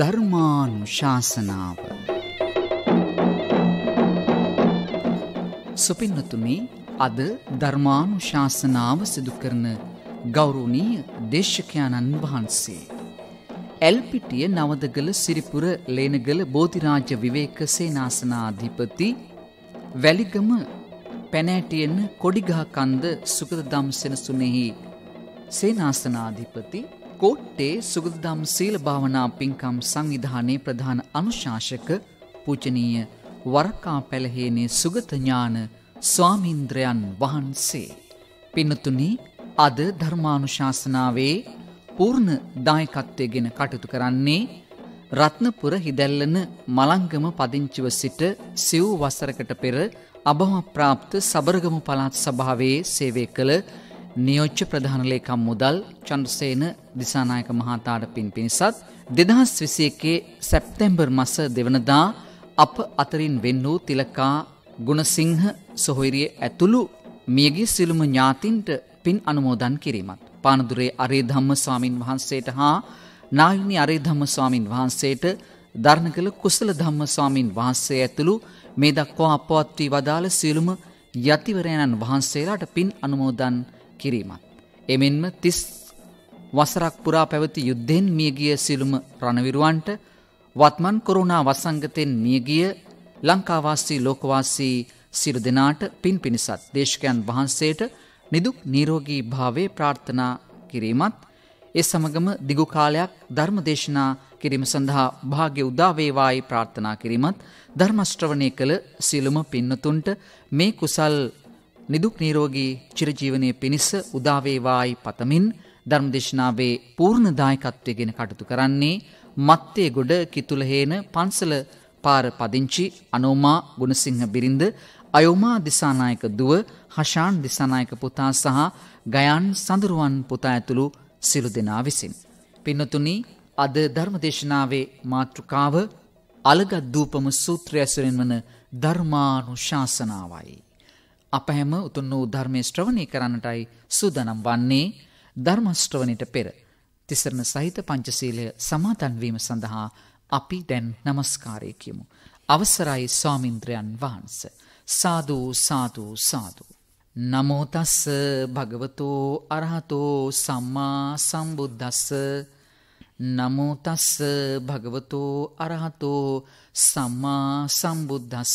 ධර්මානු ශාසනාව සුපින්නතුමි අද ධර්මානු ශාසනාව සිදු කරන ගෞරුණීය දේශකයාණන් වහන්සේ. ඇල්පිටිය නවදගල සිරිපුර ලේනගල බෝධිරාජ විවේක සේනාසනාධිපති වැලිගම පැනෑටියෙන් කොඩිගහ කන්ද සුකද දම් සෙනසුනෙහි සේනාසනාධිපති කෝට්ටේ සුගදදම් සීල භාවනා පින්කම් සංවිධානයේ ප්‍රධාන අනුශාසක පූජනීය වරකා පැලහේනේ සුගතඥාන ස්වාමීන්ද්‍රයන් වහන්සේ. පින්නතුනි අද ධර්මානුශාසනාවේ පූර්ණ දායකත්වයගෙන කටයුතු කරන්නේ රත්නපුර හිදැල්ලන මලංගම පදිංචිව සිට සිව් වසරකට පෙර අභම ප්‍රාප්ත සබරගමු පළාත් සභාවේ සේවය කළ නියෝච්ච ප්‍රධානලේකම් මුදල් චන්ද්‍රසේන දිසානායක මහතාට පින් පිණිසත් දෙදහස් විසි එකේ සැප්තැම්බර් මස දෙවනදා අප අතරින් වෙන් වූ තිලකා ගුණසිංහ සොහොයිරිය ඇතුළු මියගි සිළුම ඥාතින්ට පින් අනුමෝදන් කිරීමත්. පානදුරේ අරේ ධම්ම ස්වාමින් වහන්සේට හා නායුනි අරේ ධම්ම ස්වාමින් වහන්සේට ධර්ණ කළ කුසල ධම්ම ස්වාමින් වහන්සේ ඇතුළු මේ දක්වා අපවත්වී වදාළ සියලුම යතිවරයණන් වහන්සේලාට පින් අනුමෝදන් කිරීමත්. කිරීමත්. එමෙන්ම තිස් වසරක් පුරා පැවති යුද්ධෙන් මියගිය සිළුම රණවිරුවන්ට වත්මන් කොරුණා වසංගතෙන් මියගිය ලංකාවාස්සී ලෝකවාසී සිරු දෙනාට පින් පිණිසත් දේශකයන් වහන්සේට නිදුක් නීරෝගී භාවේ ප්‍රාර්ථනා කිරීමත් ඒ සමගම දිගු කාලයක් ධර්ම දේශනා කිරීම සඳහා භාග්‍ය උදාවේවායි ප්‍රාර්ථනා කිරීමත් ධර්මශ්‍රවණය කළ සිළුම පින්නතුන්ට මේ කුසල් නිදුක් නීරෝගී චිරජීවනය පිණිස උදාවේවායි පතමින් ධර්මදේශනාවේ පූර්ණ දායකත්වයගෙන කටතු කරන්නේ මත්තේ ගොඩ කිතුලහේන පන්සල පාර පදිංචි අනෝමා ගුණසිංහ බිරිඳ අයෝමා දිසානායක දුව හෂාන් දිසානායක පුතා සහ ගයන් සඳරුවන් පුතා ඇතුළු සිරු දෙනා විසින්. පින්නතුනි අද ධර්මදේශනාවේ මාතෘකාව අලගත් දූපම සූත්‍රය ඇසුරෙන් වන ධර්මානු ශාසනාවයි. අප හැම උතුම් වූ ධර්මය ශ්‍රවණය කරන්නටයි සූදානම් වන්නේ ධර්ම ශ්‍රවණයට පෙර තිසරණ සහිත පංචශීලය සමාදන් වීම සඳහා අපි දැන් নমස්කාරය කියමු. අවසරයි ස්වාමින්ද්‍රයන් වහන්ස. සාදු සාදු සාදු. නමෝ තස්ස භගවතෝ අරහතෝ සම්මා සම්බුද්දස්ස නමෝ තස්ස භගවතෝ අරහතෝ සම්මා සම්බුද්දස්ස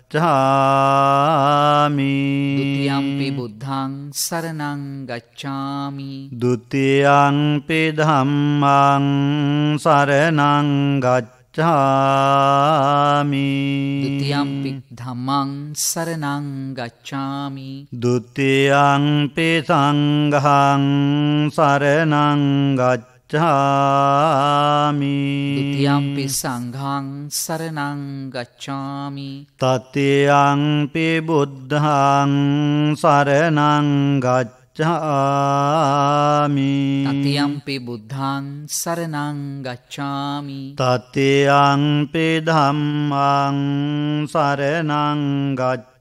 ගච්ඡාමි යම්පි බුද්ධං සරණං ගච්ඡාමි ဒ ුතියන්පි ධම්මං සරණං ගච්ඡාමි ဒ ුතියම්පි ධම්මං සරණං ගච්ඡාමි ဒ ුතියන්පි සංඝං සරණං ගච්ඡාමි ගච්ඡාමි දතියම්පි සංඝං සරණං ගච්ඡාමි තතියංපි බුද්ධං සරණං ගච්ඡාමි තතියම්පි බුද්ධං සරණං ගච්ඡාමි තතියංපි ධම්මං සරණං ගච්ඡාමි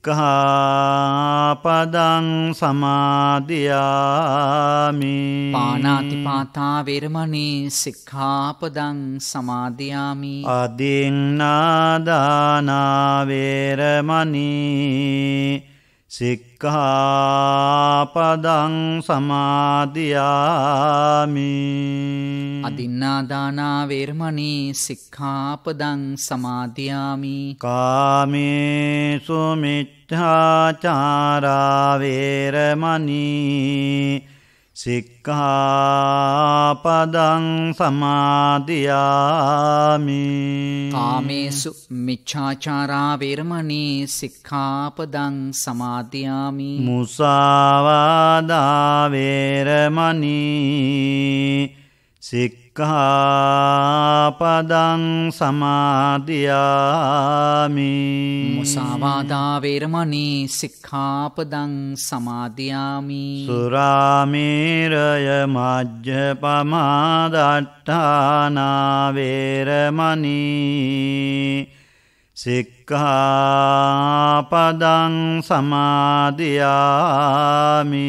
සික්කහාපදං සමාධයාමි පානාතිපාතා වෙරමණී සික්ඛාපදං සමාධයාමි අදින්නාදානාවේරමණී සික්කාපදං සමාධයාමි අදින්නාදානාවේර්මණී සික්කාපදං සමාධයාමි කාමේ සුමිට්ඨාචාරාවේරමණී සික්කාපදං සමාධයාමි කාමේසු මිච්චාචාරාවරමණී සික්කාපදං සමාධයාමි මුසාවාදාවේරමණී සික් සික්කහාපදං සමාධයාමි මුසාවාදාවේරමනී සික්ඛාපදං සමාධයාමි සුරාමේරය මජ්්‍ය පමාදට්ඨානාවේරමනී සික්කාපදං සමාධයාමි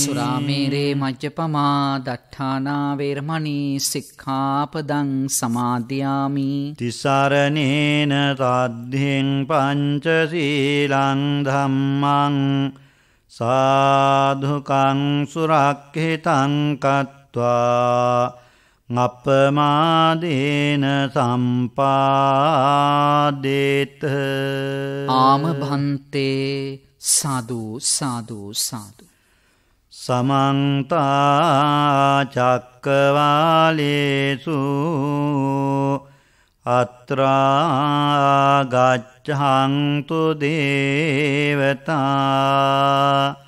සුරාමේරේ මජ්්‍යපමා දට්ඨානාවේර්මණී සික්කාපදං සමාධයාමි තිසරණේන රද්ධෙන් පංචසීලං ධම්මං සාධකං සුරක්හිතංකත්වා අපමාදේන සම්පාදේත ආමභන්තේ සාධූ සාධූ සාධ. සමන්තාචක්කවාලේසු අත්‍රාගච්චහන්තු දේවතා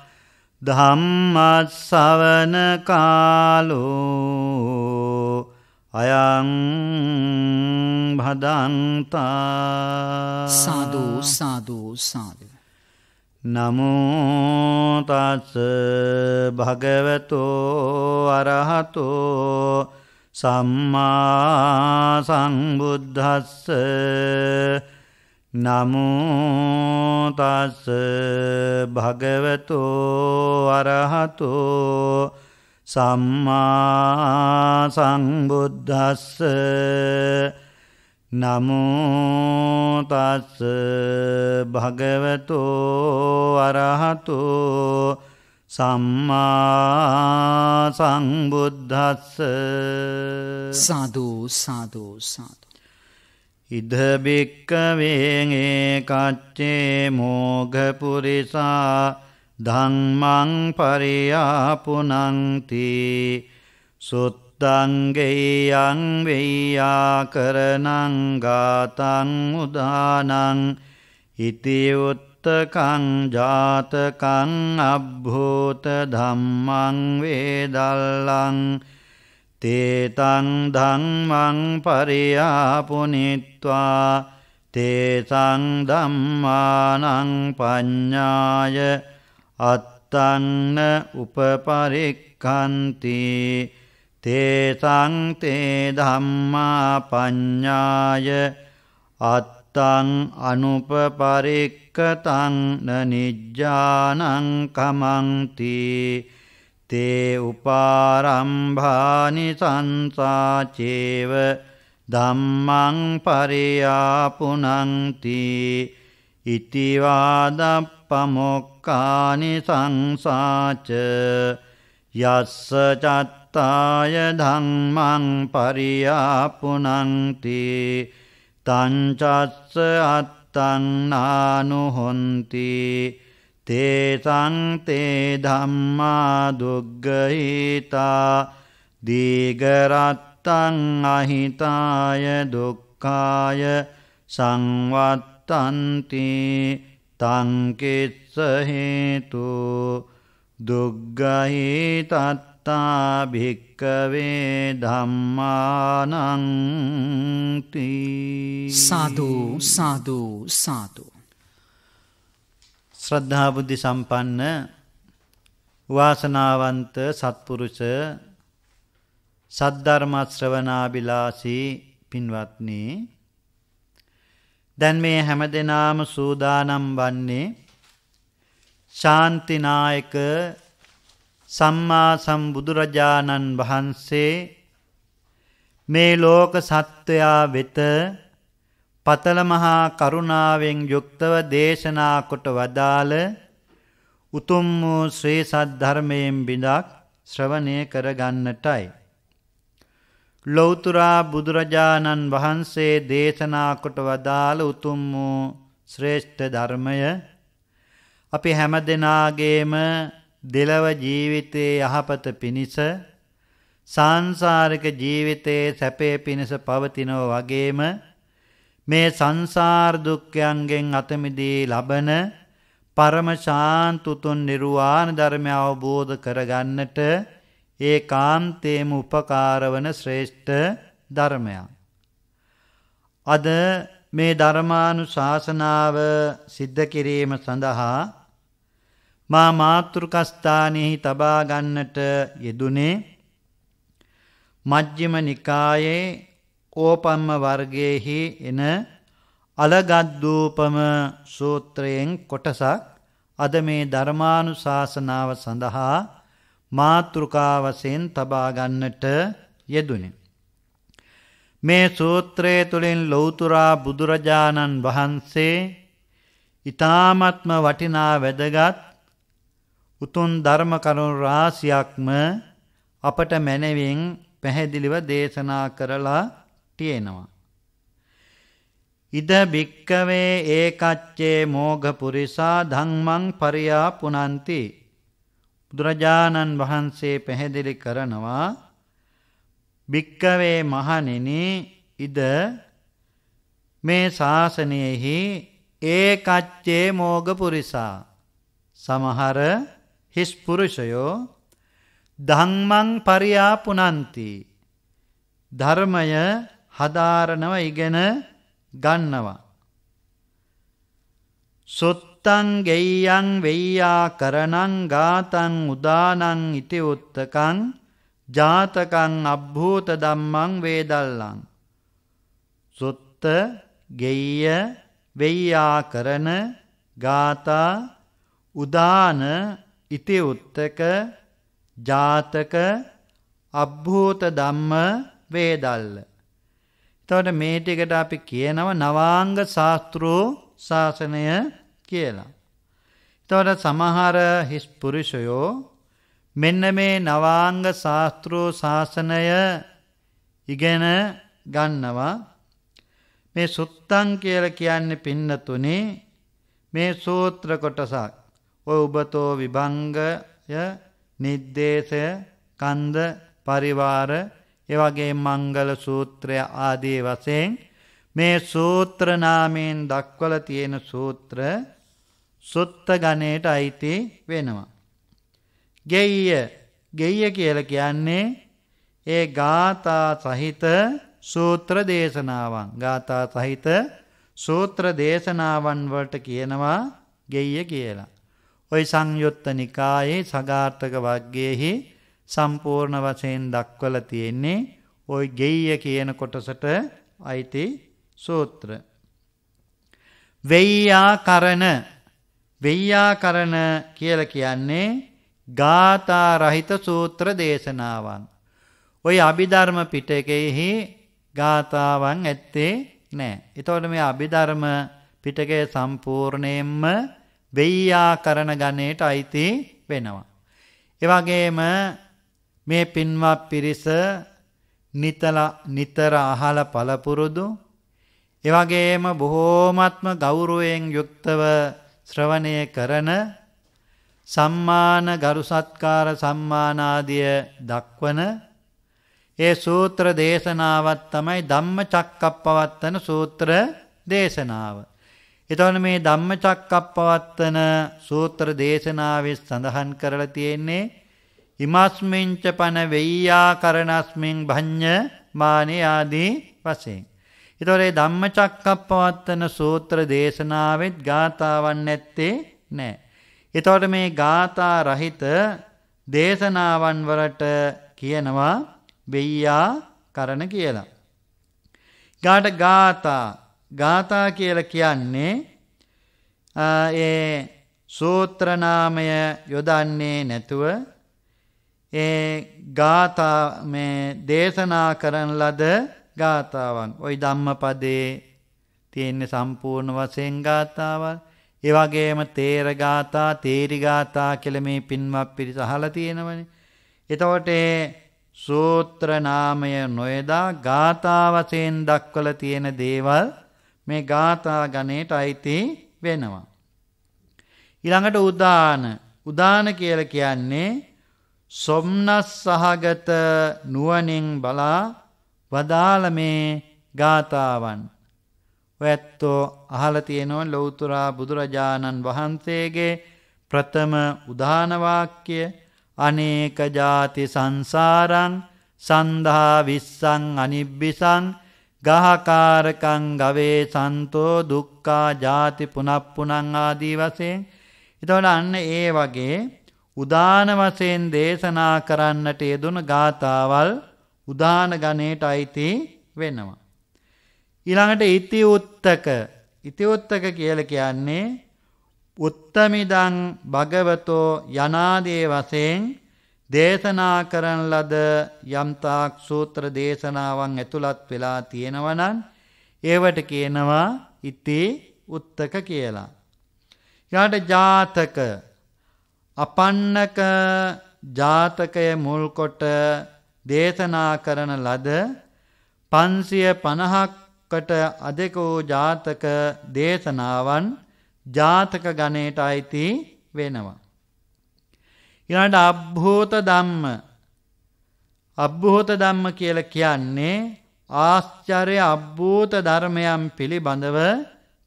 ධම්මත්සවන කාලෝ අයං භදන්තා සාධූ සාධූ සාධ. නමුතත්ස භගවතෝ අරහතෝ සම්මා සංබුද්ධස්ස නමුතස්ස භගවතු අරහතු සම්මා සංබුද්ධස්ස නමුතස්ස භගවතු අරහතු සම්මා සංබුද්ධස්ස සාධූ සාධූ සාධ ඉදභික්කවේගේ කච්චේ මෝඝපුරිසා ධම්මං පරියාපුනංති සුත්තංගෙයං වෙයාකරනං ගාතං උදානං ඉති උත්තකං ජාතකං අබ්භූත ධම්මං වේදල්ලං තේතං ධම්මං පරියාපුනිත්වා තේසං ධම්මානං පඤ්ඤාය අත්තන්න උපපරික්ඛන්ති තේසං තේ ධම්මා පඤ්ඤාය අත්තං අනුපපරික්ඛතං නනිජ්ජානං කමන්ති තේ උපාරම්භානි සංසාචේව ධම්මං පරියාපුනංති ඉතිවාදප්පමොක්කානි සංසාච යස්ස චත්තාය ධම්මං පරියාපුනංති තංචස්ස අත්තං නානුහොන්ති තේසං තේ ධම්මා දුග්ගහීතා දීගරත්තං අහිතාය දුක්ඛාය සංවත්තන්ති තං කිස්ස හේතු දුග්ගහීතත්තා භික්කවේ ධම්මානං ති සාදු සාදු සාදු ශ්‍රද්ධා බුද්ධි සම්පන්න වාසනාවන්ත සත්පුරුෂ සද්ධර්ම ශ්‍රවණාබිලාසී පින්වත්නි දැන් මේ හැමදෙනාම සූදානම් වන්නේ ශාන්තිනායක සම්මා සම්බුදුරජාණන් වහන්සේ මේ ලෝක සත්වයා වෙත පතල මහා කරුණාවෙන් යුක්තව දේශනා කොට වදාළ උතුම් වූ ශ්‍රී සද්ධර්මයෙන් බිඳක් ශ්‍රවණය කරගන්නටයි. ලෞතුරා බුදුරජාණන් වහන්සේ දේශනා කොට වදාළ උතුම් වූ ශ්‍රේෂ්ඨ ධර්මය අපි හැම දෙනාගේම දෙලව ජීවිතයේ යහපත පිණිස සාංසාරික ජීවිතයේ සැපේ පිණිස පවතිනව වගේම මේ සංසාර දුක්ඛයන්ගෙන් අත මිදී ලබන පරම ශාන්ත උතුම් නිර්වාණ ධර්මය අවබෝධ කරගන්නට ඒකාන්තේම උපකාරවන ශ්‍රේෂ්ඨ ධර්මයක්. අද මේ ධර්මානුශාසනාව සිද්ධ කිරීම සඳහා මා මාතෘකස්ථානෙහි තබා ගන්නට යෙදුනේ මජ්ක්‍ධිම නිකායේ කෝපම්ම වර්ගයෙහි එන අලගද්දූපම සූත්‍රයෙන් කොටසක් අද මේ ධර්මානු ශාසනාව සඳහා මාතෘකාවසයෙන් තබාගන්නට යෙදුණි. මේ සූත්‍රය තුළින් ලොවතුරා බුදුරජාණන් වහන්සේ ඉතාමත්ම වටිනා වැදගත් උතුන් ධර්මකරුණු රාසියක්ම අපට මැනවින් පැහැදිලිව දේශනා කරලා දෘෂ්ටිය එනවා. ඉද භික්කවේ ඒකච්චේ මෝඝ පුරිසා ධම්මං පරියා පුනන්ති බුදුරජාණන් වහන්සේ පැහැදිලි කරනවා භික්කවේ මහණෙනි ඉද මේ ශාසනයෙහි ඒකච්චේ මෝඝ පුරිසා සමහර හිස් පුරුෂයෝ ධම්මං පරියා පුනන්ති ධර්මය හදාරනව ඉගෙන ගන්නවා. සොත්තං ගෙයියං වෙයියා කරනං ගාතං උදානං ඉති උත්තකං ජාතකං අබ්භූත ධම්මං වේදල්ලං සොත්ත ගෙය්‍ය වෙයියා කරන ගාතා උදාන ඉති උත්තක ජාතක අබ්භූත ධම්ම වේදල්ල තවට මේ ටිකට අපි කියනව නවාංග ශාස්තෘූ ශාසනය කියලා. තවට සමහර හිස් පුරුෂයෝ මෙන්න මේ නවාංග ශාස්තෘූ ශාසනය ඉගෙන ගන්නවා මේ සුත්තං කියල කියන්න පින්නතුනේ මේ සූත්‍ර කොටසක් ඔය උබතෝ විභංගය නිද්දේශය කන්ද පරිවාර එවගේ මංගල සූත්‍රය ආදී වසයෙන් මේ සූත්‍රනාමයෙන් දක්වල තියෙන සූත්‍ර සුත්ත ගණයට අයිති වෙනවා. ගෙයිය ගෙයිය කියල කියන්නේ ඒ ගාථා සහිත සූත්‍ර දේශනාවන් ගාථා සහිත සූත්‍ර දේශනාවන් වලට කියනවා ගෙයිය කියලා. ඔයි සංයුත්ත නිකායේ සගාර්ථක වග්ගයේහි සම්පූර්ණ වශයෙන් දක්වල තියෙන්නේ ওই ගෙය්‍ය කියන කොටසට අයිති සූත්‍ර. වෙය්‍යාකරණ වෙය්‍යාකරණ කියලා කියන්නේ ගාථා රහිත සූත්‍ර දේශනාවන්. ওই අභිධර්ම පිටකයේහි ගාථාවන් ඇත්තේ නැහැ. ඒතකොට මේ අභිධර්ම පිටකය සම්පූර්ණයෙන්ම වෙය්‍යාකරණ ගණයට අයිති වෙනවා. එවැගේම මේ පින්වත් පිරිස නිතර නිතර අහල පළපුරුදු එවැගේම බොහෝමත්ම ගෞරවයෙන් යුක්තව ශ්‍රවණය කරන සම්මාන ගරු සත්කාර සම්මානාදිය දක්වන ඒ සූත්‍ර දේශනාවත් තමයි ධම්මචක්කප්පවත්තන සූත්‍ර දේශනාව. එතකොට මේ ධම්මචක්කප්පවත්තන සූත්‍ර දේශනාවේ සඳහන් කරලා තියෙන්නේ ඉමස්මිංච පන වෙයියා කරනස්මින් භං්ඥ මානයාදී වසයෙන්. ඉතොරේ ධම්ම චක්කප්පවත්තන සූත්‍ර දේශනාවත් ගාථාවන් නැත්තේ නෑ. එතොට මේ ගාථා රහිත දේශනාවන් වලට කියනවා වෙයියා කරන කියලා. ගාට ගාථා ගාථා කියල කියන්නේ ඒ සූත්‍රනාමය යොදන්නේ නැතුව ඒ ගාථා මේ දේශනා කරන ලද ගාථාවන්. ওই ධම්මපදයේ තියෙන සම්පූර්ණ වශයෙන් ගාථාවල්. ඒ වගේම තේර ගාථා, තේරි ගාථා කියලා මේ පින්වත් පිරිස අහලා තියෙනවනේ. එතකොට ඒ සූත්‍ර නාමය නොයදා ගාථා වශයෙන් දක්වලා තියෙන දේවල් මේ ගාථා ගණයට අයිති වෙනවා. ඊළඟට උදාන. උදාන කියලා කියන්නේ සොම්නස් සහගත නුවනින් බලා වදාළ මේ ගාථාවන්. ඔඇත්තෝ අහලතියනො ලොවතුරා බුදුරජාණන් වහන්සේගේ ප්‍රථම උදානවාක්‍ය අනේක ජාති සංසාරං සන්ධා විස්සං අනිබ්බිසං ගහකාරකං ගවේ සන්තෝ දුක්කා ජාති පුනප්පුනං ආදී වසයෙන් එතවට අන්න ඒ වගේ උදාන වශයෙන් දේශනා කරන්නට යෙදුන ගාතාවල් උදාන ගණයට අයිති වෙනවා. ඊළඟට ඉති උත්තක ඉති උත්තක කියලා කියන්නේ උත්තමිදං භගවතෝ යනාදී වශයෙන් දේශනා කරන ලද යම්තාක් සූත්‍ර දේශනාවන් ඇතුළත් වෙලා තියෙනවනම් ඒවට කියනවා ඉති උත්තක කියලා. ඊට ජාතක අපන්නක ජාතකය මුල්කොට දේශනා කරන ලද පන්සිය පණහක්කට අදෙකෝ ජාතක දේශනාවන් ජාතක ගණයට අයිති වෙනවා. ඉනට අබ්භූත දම්ම අබ්භූත දම්ම කියල කියන්නේ ආශ්චරය අබ්භූත ධර්මයම් පිළිබඳව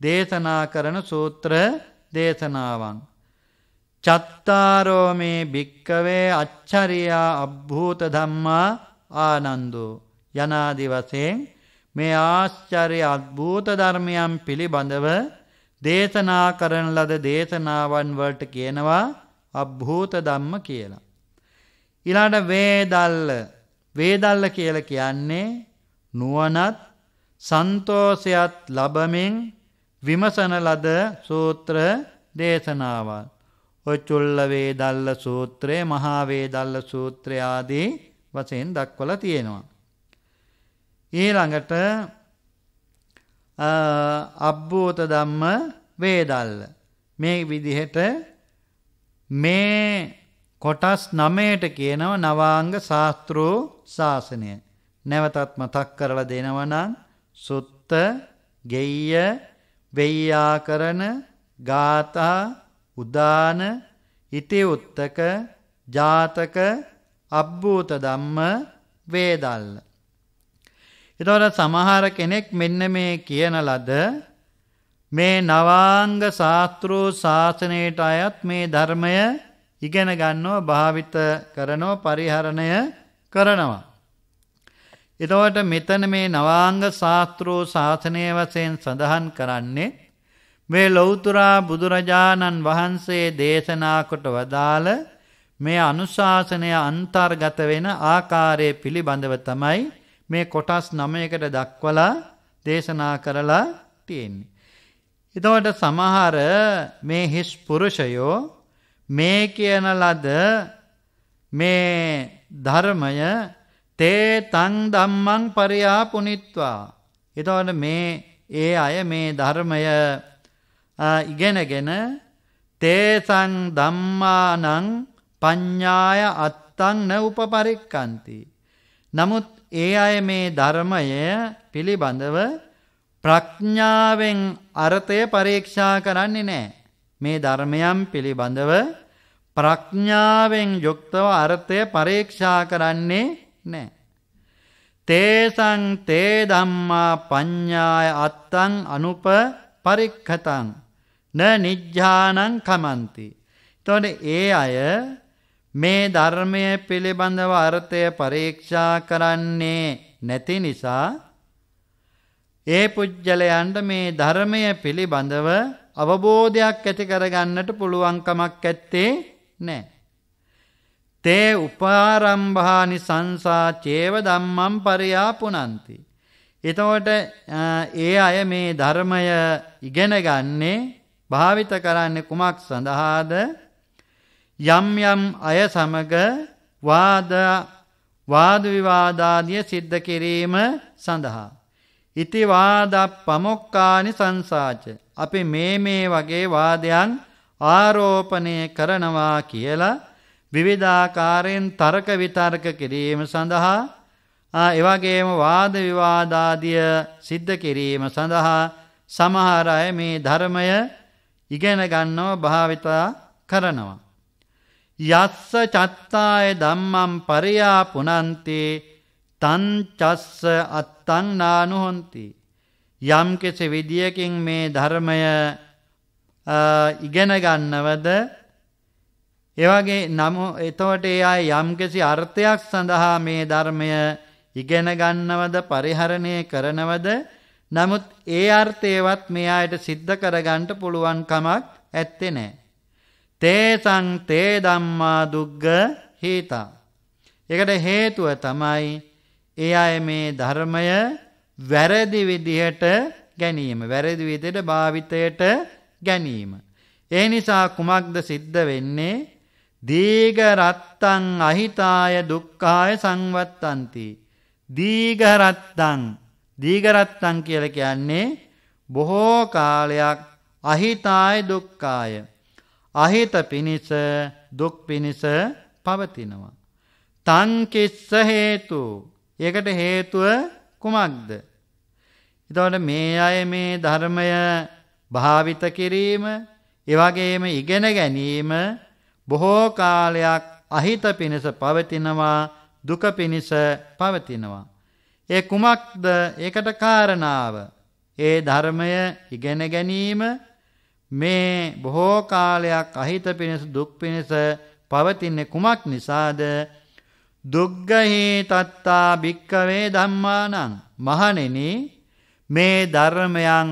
දේශනා කරන සූත්‍ර දේශනාවන්. චත්තාරෝ මේ භික්කවේ අච්චරියා අබ්භූත ධම්මා ආනන්දෝ යනාදි වශයෙන් මේ ආශ්චර්ය අද්භූත ධර්මයන් පිළිබඳව දේශනා කරන ලද දේශනාවන් වලට කියනවා අභූත ධම්ම කියලා. ඊළඟ වේදල්ල වේදල්ල කියලා කියන්නේ නුවණත් සන්තෝෂයත් ලබමින් විමසන ලද සූත්‍ර දේශනාවල්. ඔය චුල්ල වේදල්ල සූත්‍රය, මහා වේදල්ල සූත්‍රය ආදී වශයෙන් දක්වලා තියෙනවා. ඊළඟට අබ්බෝත ධම්ම වේදල්ල මේ විදිහට මේ කොටස් 9ට කියනවා නවාංග ශාස්ත්‍රෝ ශාසනය. නැවතත් මතක් කරලා දෙනවා නම් සුත්ත ගෙය්‍ය වෙය්‍යාකරණ ගාථා උදාන ඉතිඋත්තක ජාතක අබ්බූත ධම්ම වේදල්ල. එතකොට සමහර කෙනෙක් මෙන්න මේ කියන ලද මේ නවාංග ශාස්ත්‍රෝ ශාසනයට අයත් මේ ධර්මය ඉගෙන ගන්නව භාවිත කරනව පරිහරණය කරනවා. එතකොට මෙතන මේ නවාංග ශාස්ත්‍රෝ ශාසනය වශයෙන් සඳහන් කරන්නේ මේ ලෞතුරා බුදුරජාණන් වහන්සේ දේශනා කොට වදාළ මේ අනුශාසනය අන්තර්ගත වෙන ආකාරය පිළිබඳව තමයි මේ කොටස් 9කට දක්වලා දේශනා කරලා තියෙන්නේ. එතකොට සමහර මේ හිස් පුරුෂයෝ මේ කියන ලද මේ ධර්මය තේ තං ධම්මං පරියාපුනිත්වා. එතකොට මේ ඒ අය මේ ධර්මය ඉගෙනගෙන තේසං ධම්මානං පඤ්ඤාය අත්තං න උපපරික්කන්ති. නමුත් ඒ අය මේ ධර්මය පිළිබඳව ප්‍රඥාවෙන් අර්ථය පරීක්ෂා කරන්නේ නැහැ. මේ ධර්මයන් පිළිබඳව ප්‍රඥාවෙන් යුක්තව අර්ථය පරීක්ෂා කරන්නේ නැහැ. තේසං තේ ධම්මා පඤ්ඤාය අත්තං අනුප පරික්ඛතං න නිජ්ජානං කමන්ති. එතකොට ඒ අය මේ ධර්මය පිළිබඳව අර්ථය පරීක්ෂා කරන්නේ නැති නිසා ඒ පුජ්‍යලයන්ට මේ ධර්මය පිළිබඳව අවබෝධයක් ඇති කරගන්නට පුළුවන්කමක් ඇත්තේ නැහැ. තේ උපාරම්භානි සංසා චේව ධම්මම් පරියාපුනන්ති. එතකොට ඒ අය මේ ධර්මය ඉගෙන ගන්නේ භාවිත කරන්නේ කුමක් සඳහාද? යම් යම් අය සමග වාද වාද විවාදාදිය සිද්ධ කිරීම සඳහා ඉති වාද ප්‍රමුක්කානි සංසාච අපි මේ මේ වගේ වාදයන් ආරෝපණය කරනවා කියලා විවිධාකාරයෙන් තර්ක විතර්ක කිරීම සඳහා එවැගේම වාද විවාදාදිය සිද්ධ කිරීම සඳහා සමහර අය මේ ධර්මය ඉගෙන ගන්නව භාවිතා කරනවා. යස්ස චත්තාය ධම්මම් පරයා පුනන්තේ තන් චස්ස අත්තං නානුහොන්ති යම් කෙසේ විදියකින් මේ ධර්මය ඉගෙන ගන්නවද එවගේ නම් එතකොට ඒ අය යම් කිසි අර්ථයක් සඳහා මේ ධර්මය ඉගෙන ගන්නවද පරිහරණය කරනවද නමුත් ඒ අර්ථයවත් මේ අයට සිද්ධ කරගන්න පුළුවන් කමක් ඇත්තේ නැහැ. තේසං තේ ධම්මා දුග්ග හේතා. ඒකට හේතුව තමයි ඒ අය මේ ධර්මය වැරදි විදිහට ගැනීම වැරදි විදිහට භාවිතයට ගැනීම ඒ නිසා කුමක්ද සිද්ධ වෙන්නේ දීඝ රත්තං අහිතාය දුක්ඛාය සංවත්තಂತಿ දීඝ රත්තං දීගරත්තන් කියල කියන්නේ බොහෝ කාලයක් අහිතාය දුක්කාය. අහිත පිණිස දුක් පිණිස පවතිනවා. තන්කිස්ස හේතු ඒකට හේතුව කුමක්ද. එතවට මේ අය මේ ධර්මය භාවිත කිරීම එවගේම ඉගෙන ගැනීම බොහෝ කාලයක් අහිත පිණිස පවතිනවා දුක පිණිස පවතිනවා. ඒ කුමක්ද ඒකට කාරණාව ඒ ධර්මය ඉගෙන ගැනීම මේ බොහෝ කාලයක් අහිත පිණිස දුක් පිණිස පවතින්නේ කුමක් නිසාද දුග්ගහි තත්තා භික්කවේ ධම්මානං මහණෙනි මේ ධර්මයන්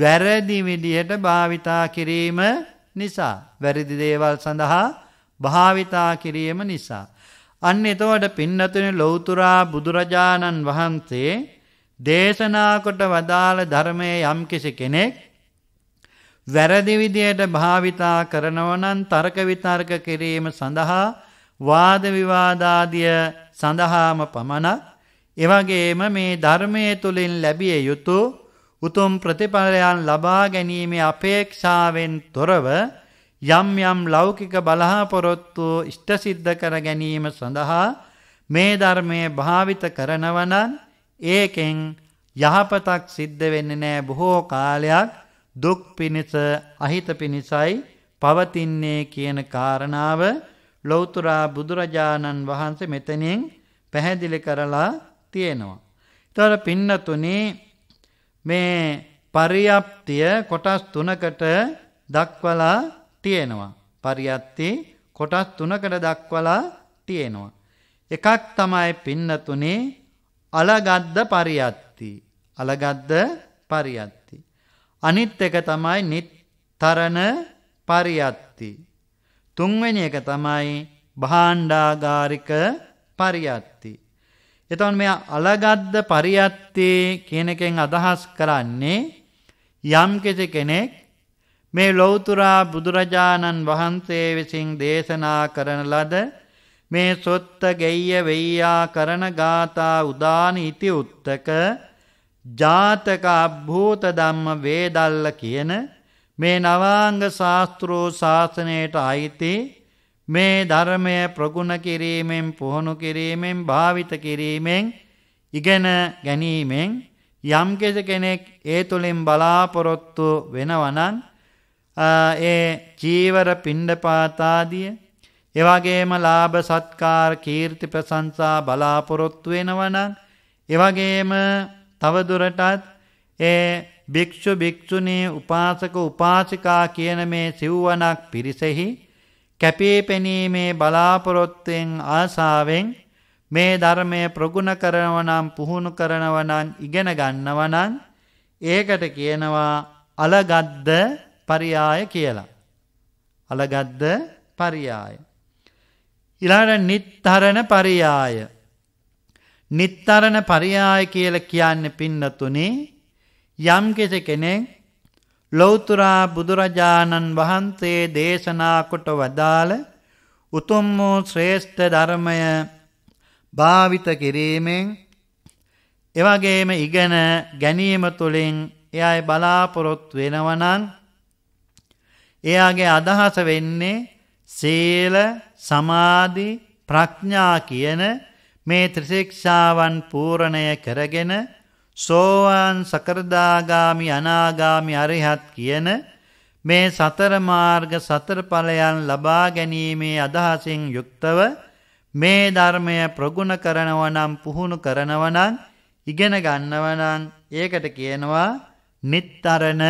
වැරදි විදිහට භාවිතා කිරීම නිසා වැරදි දේවල් සඳහා භාවිතා කිරීම නිසා අන්න එතකොට පින්නතුනි ලෞතුරා බුදුරජාණන් වහන්සේ දේශනා කොට වදාළ ධර්මයේ යම්කිසි කෙනෙක් වැරදි විදියට භාවිතා කරනවා නම් තර්ක විතර්ක කිරීම සඳහා වාද විවාද ආදිය සඳහාම පමණක් එවැගේම මේ ධර්මයේ තුලින් ලැබිය යුතු උතුම් ප්‍රතිඵලයන් ලබා ගැනීමේ අපේක්ෂාවෙන් තොරව යම් යම් ලෞකික බලාපොරොත්තු ඉෂ්ට සිද්ධ කර ගැනීම සඳහා මේ ධර්මය භාවිත කරනවනම් ඒකෙන් යහපතක් සිද්ධ වෙන්නේ නෑ බොහෝ කාලයක් දුක් පිණිස අහිත පිණිසයි පවතින්නේ කියන කාරණාව ලෞතුරා බුදුරජාණන් වහන්සේ මෙතනින් පැහැදිලි කරලා තියෙනවා. තොර පින්නතුනේ මේ පරියප්තිය කොටස් තුනකට දක්වලා තියෙනවා. පරියත්තේ කොටස් තුනකට දක්වලා තියෙනවා. එකක් තමයි පින්නතුනේ අලගද්ද පරියත්ති. අලගද්ද පරියත්ති. අනිත් එක තමයි නිත්තරණ පරියත්ති. තුන්වෙනි එක තමයි භාණ්ඩාගාරික පරියත්ති. එතකොට මෙයා අලගද්ද පරියත්තේ කියන එකෙන් අදහස් කරන්නේ යම් කෙනෙක් මේ ලෞතුරා බුදුරජාණන් වහන්සේ විසින් දේශනා කරන ලද මේ සොත්ත ගෙය්‍ය වෙයියා කරන ගාථා උදාන ඉති උත්තක ජාතක අභූත ධම්ම වේදල්ල කියන මේ නවාංග ශාස්ත්‍රෝ ශාසනයට අයිති මේ ධර්මය ප්‍රගුණ කිරීමෙන් පුහුණු කිරීමෙන් භාවිත කිරීමෙන් ඉගෙන ගැනීමෙන් යම්කෙස කෙනෙක් ඒ තුළින් බලාපොරොත්තු වෙනවනන් ඒ චීවර පිණ්ඩපාතාදිය එවගේම ලාභ සත්කාර කීර්ති ප්‍රසංසා බලාපොරොත්තු වෙනවනම් එවගේම තවදුරටත් ඒ භික්‍ෂු භික්‍ෂුණී උපාසක උපාසිකා කියන මේ සිව්වනක් පිරිසෙහි කැපී පෙනීමේ බලාපොරොත්තෙන් ආසාවෙන් මේ ධර්මය ප්‍රගුණ කරනවනම් පුහුණු කරනවනන් ඉගෙන ගන්නවනන් ඒකට කියනවා අලගද්ද පරියාය කියලා. අලගත්ද පරියාය. ඉලාට නිත්තරණ පරියාය. නිත්තරණ පරියාය කියල කියන්න පින්නතුනේ යම් කෙස කෙනෙක් ලෞතුරා බුදුරජාණන් වහන්සේ දේශනා කොට වදාළ උතුම් වූ ශ්‍රේෂ්ඨ ධර්මය භාවිත කිරීමෙන් එවැගේම ඉගෙන ගැනීම තුළින් එයයි බලාපොරොත්තු වෙනවනම් එයාගේ අදහස වෙන්නේ සීල සමාධි ප්‍රඥා කියන මේ ත්‍රිශික්ෂාවන් පූර්ණය කරගෙන සෝවාන් සකරදාගාමි අනාගාමි අරිහත් කියන මේ සතර මාර්ග සතර ඵලයන් ලබා ගැනීමේ අදහසින් යුක්තව මේ ධර්මය ප්‍රගුණ කරනව නම් පුහුණු කරනව නම් ඉගෙන ගන්නව නම් ඒකට කියනවා නිත්තරණ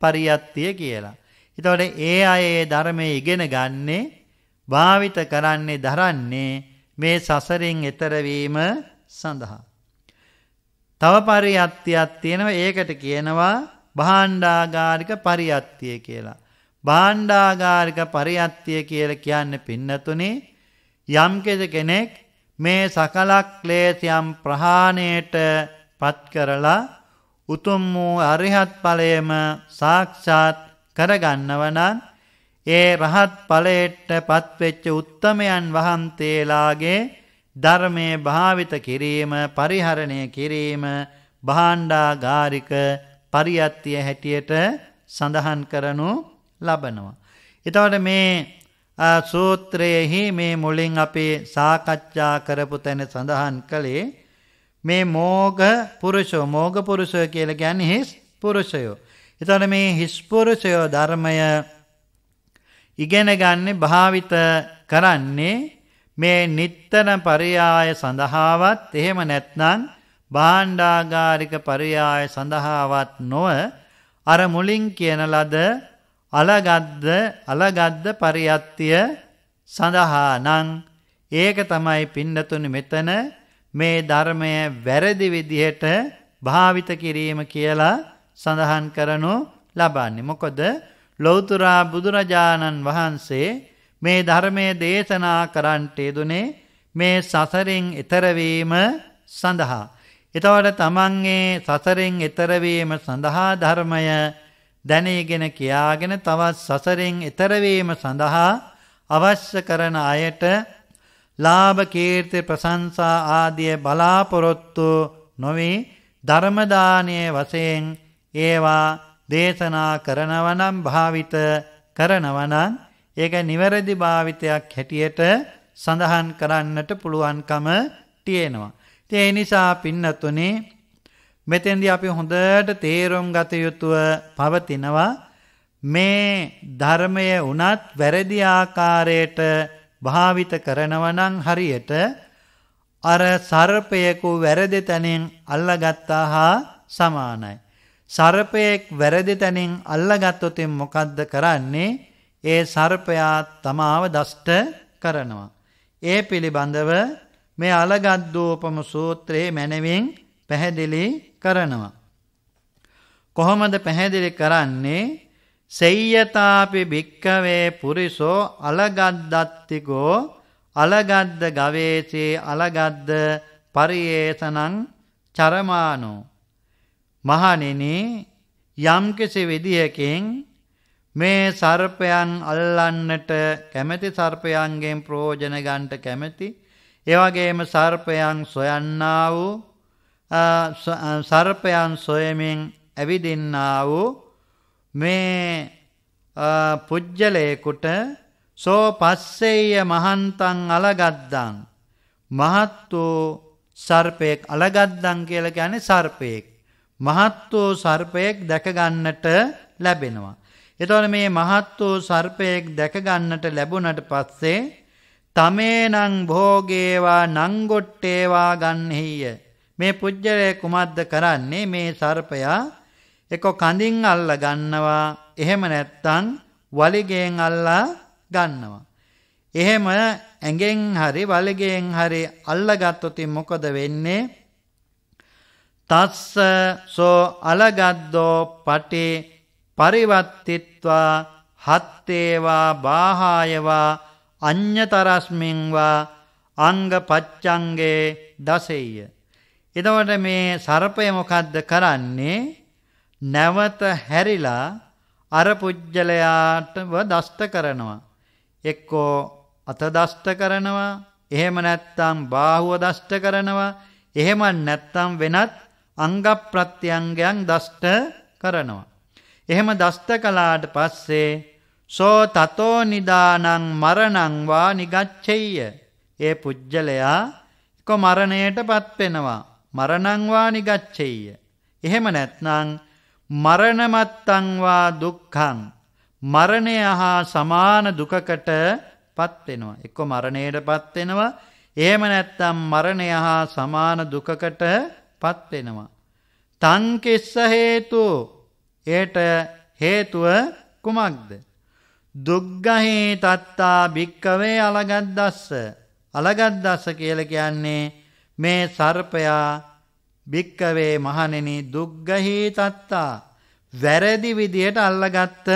පරියත්තිය කියලා. එතකොට ඒ අය ඒ ධර්මයේ ඉගෙන ගන්නේ භාවිත කරන්නේ දරන්නේ මේ සසරින් එතර වීම සඳහා. තව පරියත්තියක් තියෙනවා ඒකට කියනවා භාණ්ඩාගාරික පරියත්තිය කියලා. භාණ්ඩාගාරික පරියත්තිය කියලා කියන්නේ පින්නතුනේ යම් කෙනෙක් මේ සකල ක්ලේශයන් ප්‍රහාණයට පත් කරලා උතුම් වූ අරිහත් ඵලයම සාක්ෂාත් කරගන්නව නම් ඒ රහත් ඵලයටපත් වෙච්ච උත්තමයන් වහන්සේලාගේ ධර්මයේ භාවිත කිරීම පරිහරණය කිරීම භාණ්ඩාගාරික පරියත්තිය හැටියට සඳහන් කරනු ලබනවා. එතවට මේ සූත්‍රයෙහි මේ මුලින් අපි සාකච්ඡා කරපු තැන සඳහන් කළේ මේ මෝග පුරුෂෝ මෝග පුරුෂය කියල ගැන හිස් පුරුෂයෝ. එතකොට මේ හිස්පොරසය ධර්මය ඉගෙන ගන්න භාවිත කරන්නේ මේ නිත්තන පරයාය සඳහාවත් එහෙම නැත්නම් භාණ්ඩාගාරික පරයාය සඳහාවත් නොව අර මුලින් කියන ලද අලගද්ද අලගද්ද පරියත්තිය සඳහා නම් ඒක තමයි පින්නතුනි මෙතන මේ ධර්මය වැරදි විදිහට භාවිත කිරීම කියලා සඳහන් කරනු ලබන්නේ. මොකොද ලොවතුරා බුදුරජාණන් වහන්සේ මේ ධර්මය දේශනා කරන්ටේ දුනේ මේ සසරෙන් එතරවීම සඳහා. එතවට තමන්ගේ සසරෙන් එතරවීම සඳහා ධර්මය දැනීගෙන කියාගෙන තවත් සසරෙන් එතරවීම සඳහා අවශ්‍ය කරන අයට ලාභ කීර්ති ප්‍රශංසා ආදිය බලාපොරොත්තු නොවේ ධර්මදානයේ වශයෙන් ඒවා දේශනා කරනවනම් භාවිත කරනවනම් ඒක නිවැරදි භාවිතයක් හැටියට සඳහන් කරන්නට පුළුවන්කම තියෙනවා. ඒ නිසා පින්නතුනේ මෙතෙන්දී අපි හොඳට තේරුම් ගත යුතුව පවතිනවා මේ ධර්මය වුණත් වැරදි ආකාරයට භාවිත කරනවනම් හරියට අර සර්පයෙකු වැරදි තැනින් අල්ලගත්තා හා සමානයි. සර්පයෙක් වැරදි තැනින් අල්ලගත්තොතින් මොකද්ද කරන්නේ? ඒ සර්පයා තමාව දෂ්ට කරනවා. ඒ පිළිබඳව මේ අලගද්දෝපම සූත්‍රයේ මැනවින් පැහැදිලි කරනවා. කොහොමද පැහැදිලි කරන්නේ? සෙය්‍යතාපි භික්කවේ පුරිසෝ අලගද්දත්තිකෝ අලගද්ද ගවේසේ අලගද්ද පරියේතනං චරමානෝ මහණෙනි යම් කෙසේ විදියකින් මේ සර්පයන් අල්ලන්නට කැමැති සර්පයන්ගෙන් ප්‍රෝජන ගන්නට කැමැති ඒ වගේම සර්පයන් සොයන්නා වූ සර්පයන් සොයමින් ඇවිදින්නා වූ මේ පුජ්‍යලේකුට සෝ පස්සෙය මහන්තං අලගද්දං මහත් වූ සර්පයෙක් අලගද්දං කියලා කියන්නේ සර්පයෙක් මහත්තෝ සර්පයෙක් දැකගන්නට ලැබෙනවා. එතකොට මේ මහත්තෝ සර්පයෙක් දැකගන්නට ලැබුණට පස්සේ තමේනං භෝගේවා නංගොට්ටේවා ගන්නෙහිය. මේ පුජ්‍යලය කුමද්ද කරන්නේ මේ සර්පයා එක කඳින් අල්ල ගන්නවා එහෙම නැත්තං වලිගෙන් අල්ලා ගන්නවා. එහෙම ඇඟෙන් හරි වලිගෙන් හරි අල්ලගත්තොතින් මොකද වෙන්නේ තස්ස සෝ අලගද්දෝ පටේ පරිවත්තිත්වා හත්තේවා බාහායවා අඤ්‍යතරස්මින්වා අංග පච්චංගේ දසෙය. එතකොට මේ සර්පය මොකද්ද කරන්නේ? නැවත හැරිලා අර පුජ්‍යලයාටව දෂ්ට කරනවා. එක්කෝ අත දෂ්ට කරනවා, එහෙම නැත්නම් බාහුව දෂ්ට කරනවා, එහෙම නැත්නම් වෙනත් අංග ප්‍රත්‍යංගයන් දෂ්ට කරනවා. එහෙම දෂ්ට කළාට පස්සේ සෝ තතෝ නිදානං මරණං වා නිගච්ඡෙය්‍ය. ඒ පුජ්‍යලයා කො මරණයටපත් වෙනවා. මරණං වා නිගච්ඡෙය්‍ය. එහෙම නැත්නම් මරණමත්තං වා දුක්ඛං මරණය හා සමාන දුකකටපත් වෙනවා. එක්ක මරණයටපත් වෙනවා. එහෙම නැත්නම් මරණය හා සමාන දුකකට පත්වෙනවා. තන්කෙස්ස හේතු එයට හේතුව කුමක්ද. දුග්ගහේ තත්තා භික්කවේ අලගත්දස්ස අලගත්දස්ස කියල කියන්නේ මේ සර්පයා භික්කවේ මහනෙන දුග්ගහී තත්තා වැරදි විදියට අල්ලගත්ත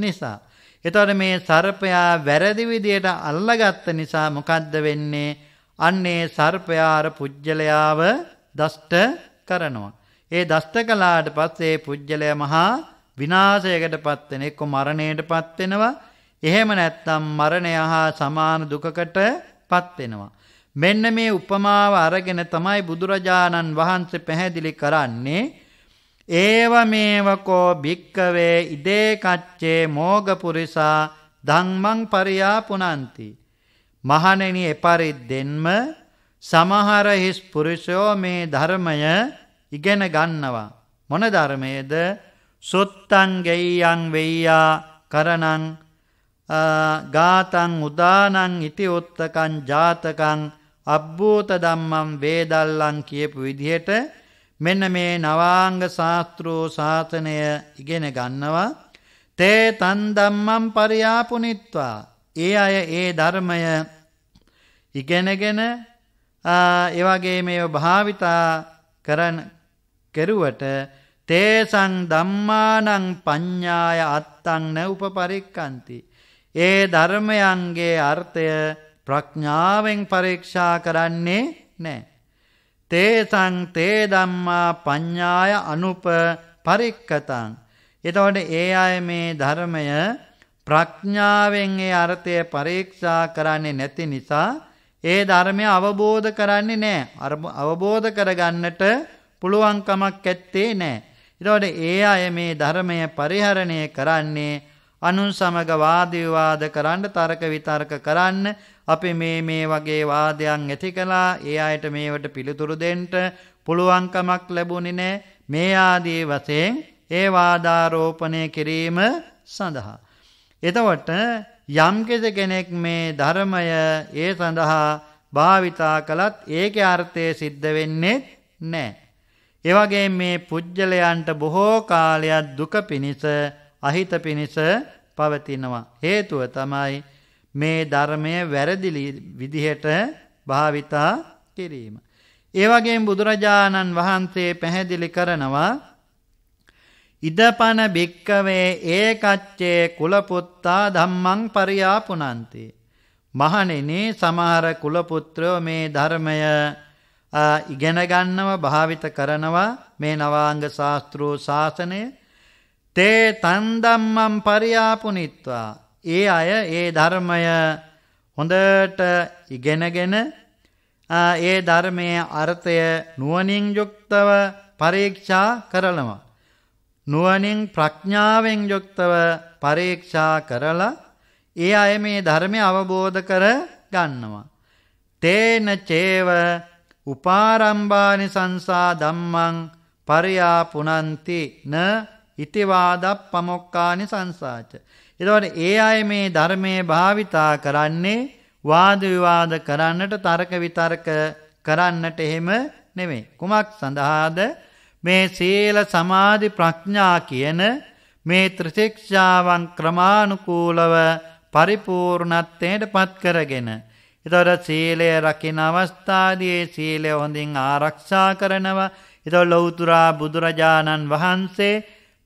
නිසා. එතොට මේ සර්පයා වැරදි විදියට අල්ලගත්ත නිසා මොකද්ද වෙන්නේ අන්නේ සර්පයාර පුද්ගලයාව දෂ්ට කරනවා. ඒ දෂ්ට කළාට පස්සේ පුජ්‍යලය මහා විනාශයකටපත් වෙන එක්ක මරණයටපත් වෙනවා. එහෙම නැත්නම් මරණය හා සමාන දුකකටපත් වෙනවා. මෙන්න මේ උපමාව අරගෙන තමයි බුදුරජාණන් වහන්සේ පැහැදිලි කරන්නේ ඒව මේවකෝ භික්කවේ ඉදේ කච්චේ මෝගපුරිසා ධම්මං පරියාපුනන්ති මහණෙනි එපරිද්දෙන්ම සමහර හිස් පුරුෂයෝ මේ ධර්මය ඉගෙන ගන්නවා. මොන ධර්මයේද? සොත්තං ගෙය්‍යං වෙය්‍යා කරණං ගාතං උදානං ඉති ඔත්තකං ජාතකං අබ්බූත ධම්මං වේදල්ලං කියපු විදිහට මෙන්න මේ නවාංග ශාස්ත්‍රෝ ශාසනය ඉගෙන ගන්නවා තේ තන් ධම්මං පරියාපුනිත්වා ඒ අය ඒ ධර්මය ඉගෙනගෙන එවගේ මේ භාවිතා කරන කෙරුවට තේසං ධම්මානං පඤ්ඤාය අත්තං න උපපරික්කಂತಿ ඒ ධර්මයන්ගේ අර්ථය ප්‍රඥාවෙන් පරීක්ෂා කරන්නේ නැහැ තේසං තේ ධම්මා පඤ්ඤාය අනුප පරික්කතං එතකොට ඒ අය මේ ධර්මය ප්‍රඥාවෙන් ඒ අර්ථය පරීක්ෂා කරන්නේ නැති නිසා ඒ ධර්මය අවබෝධ කරන්නේ නෑ අවබෝධ කරගන්නට පුළුවන්කමක් ඇත්තේ නෑ. ඉරෝට ඒ අය මේ ධර්මය පරිහරණය කරන්නේ අනුන් සමග වාදවිවාද කරන්න තර්ක විතර්ක කරන්න අපි මේ මේ වගේ වාදයන් ඇති කළා ඒ අයට මේවට පිළිතුරු දෙන්ට පුළුවන්කමක් ලැබුණි නෑ මේ ආදී වශයෙන් ඒ වාදාරෝපණය කිරීම සඳහා. එතවට යම්කිස කෙනෙක් මේ ධර්මය ඒ සඳහා භාවිතා කළත් ඒකේ අර්ථය සිද්ධ වෙන්නේ නැහැ. ඒ වගේ මේ පුජ්‍යලයන්ට බොහෝ කාලයක් දුක පිනිස අහිත පිනිස පවතිනවා. හේතුව තමයි මේ ධර්මය වැරදි විදිහට භාවිතා කිරීම. ඒ වගේම බුදුරජාණන් වහන්සේ පැහැදිලි කරනවා ඉදපන භික්කවේ ඒකච්චේ කුලපුත්තා ධම්මං පරියාපුනන්ති. මහණෙනි සමහර කුලපුත්‍රයෝ මේ ධර්මය ඉගෙන ගන්නව භාවිත කරනවා මේ නවාංග ශාස්ත්‍රෝ ශාසනය තේ තන් ධම්මං පරියාපුනිත්වා ඒ අය ඒ ධර්මය හොඳට ඉගෙනගෙන ඒ ධර්මයේ අර්ථය නුවණින් යුක්තව පරීක්ෂා කරනවා නුවණින් ප්‍රඥාවෙන් යුක්තව පරීක්ෂා කරලා ඒ අය මේ ධර්මය අවබෝධ කර ගන්නවා. තේන චේව උපාරම්භානි සංසා ධම්මං පරියා පුනන්ති න ඉතිවාදක් පමොක්කානි සංසාච. එතවට ඒ අය මේ ධර්මය භාවිතා කරන්නේ වාදවිවාද කරන්නට තර්ක විතර්ක කරන්නට එහෙම නෙමේ. කුමක් සඳහාද මේ සේල සමාධි ප්‍රඥා කියන මේ ත්‍රශික්ෂාවන් ක්‍රමානුකූලව පරිපූර්ණත්වයට පත්කරගෙන. එතවට සීලය රකින අවස්ථාදයේ සීලය හොඳින් ආරක්ෂා කරනවා එතො ලොවතුරා බුදුරජාණන් වහන්සේ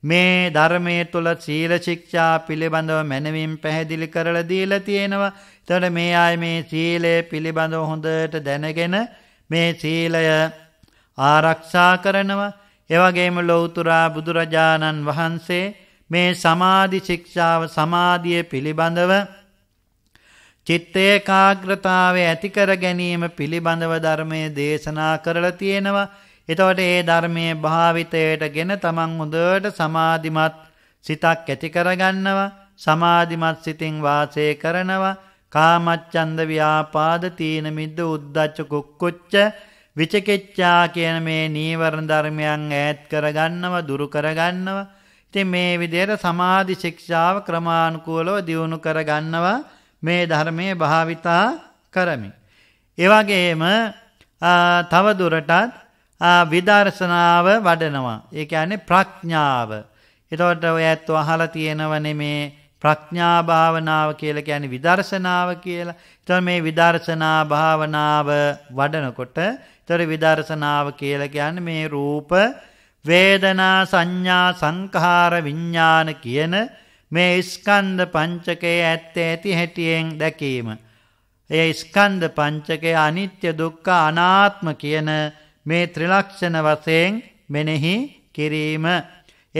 මේ ධර්මය තුළ සීල ශික්ෂා පිළිබඳව මැනවින් පැහැදිලි කරල දීල තියෙනවා තොට මේ අය මේ සීලය පිළිබඳව හොඳට දැනගෙන මේ සීලය ආරක්ෂා කරනවා එවගේම ලොවතුරා බුදුරජාණන් වහන්සේ මේ සමාධි ශික්ෂාව සමාධිය පිළිබඳව චිත්තය කාග්‍රතාව ඇතිකර ගැනීම පිළිබඳව ධර්මය දේශනා කරලා තියෙනවා. එතවට ඒ ධර්මය භාවිතයට ගෙන තමන් හොදට සමාධිමත් සිතක් ඇතිකරගන්නවා සමාධිමත් සිතින් වාසය කරනවා කාමච්චන්ද ව්‍යාපාද තීන මිද්ද උද්දච්ච කුක්කුච්ච විචකෙච්ඡා කියන මේ නීවරණ ධර්මයන් ඈත් කරගන්නව දුරු කරගන්නව ඉතින් මේ විදිහට සමාධි ශික්ෂාව ක්‍රමානුකූලව දියුණු කරගන්නව මේ ධර්මයේ භාවිතා කරමි. ඒ වගේම තව දුරටත් විදර්ශනාව වඩනවා. ඒ කියන්නේ ප්‍රඥාව. එතකොට ඔය ඇත්ත අහලා තියෙනවනේ මේ ප්‍රඥා භාවනාව කියලා කියන්නේ විදර්ශනාව කියලා. ඒතර මේ විදර්ශනා භාවනාව වඩනකොට ඒතර විදර්ශනාව කියලා කියන්නේ මේ රූප වේදනා සංඥා සංඛාර විඥාන කියන මේ ස්කන්ධ පංචකයේ ඇත්ත ඇති හැටියෙන් දැකීම. ඒ ස්කන්ධ පංචකය අනිත්‍ය දුක්ඛ අනාත්ම කියන මේ ත්‍රිලක්ෂණ වශයෙන් මෙනෙහි කිරීම.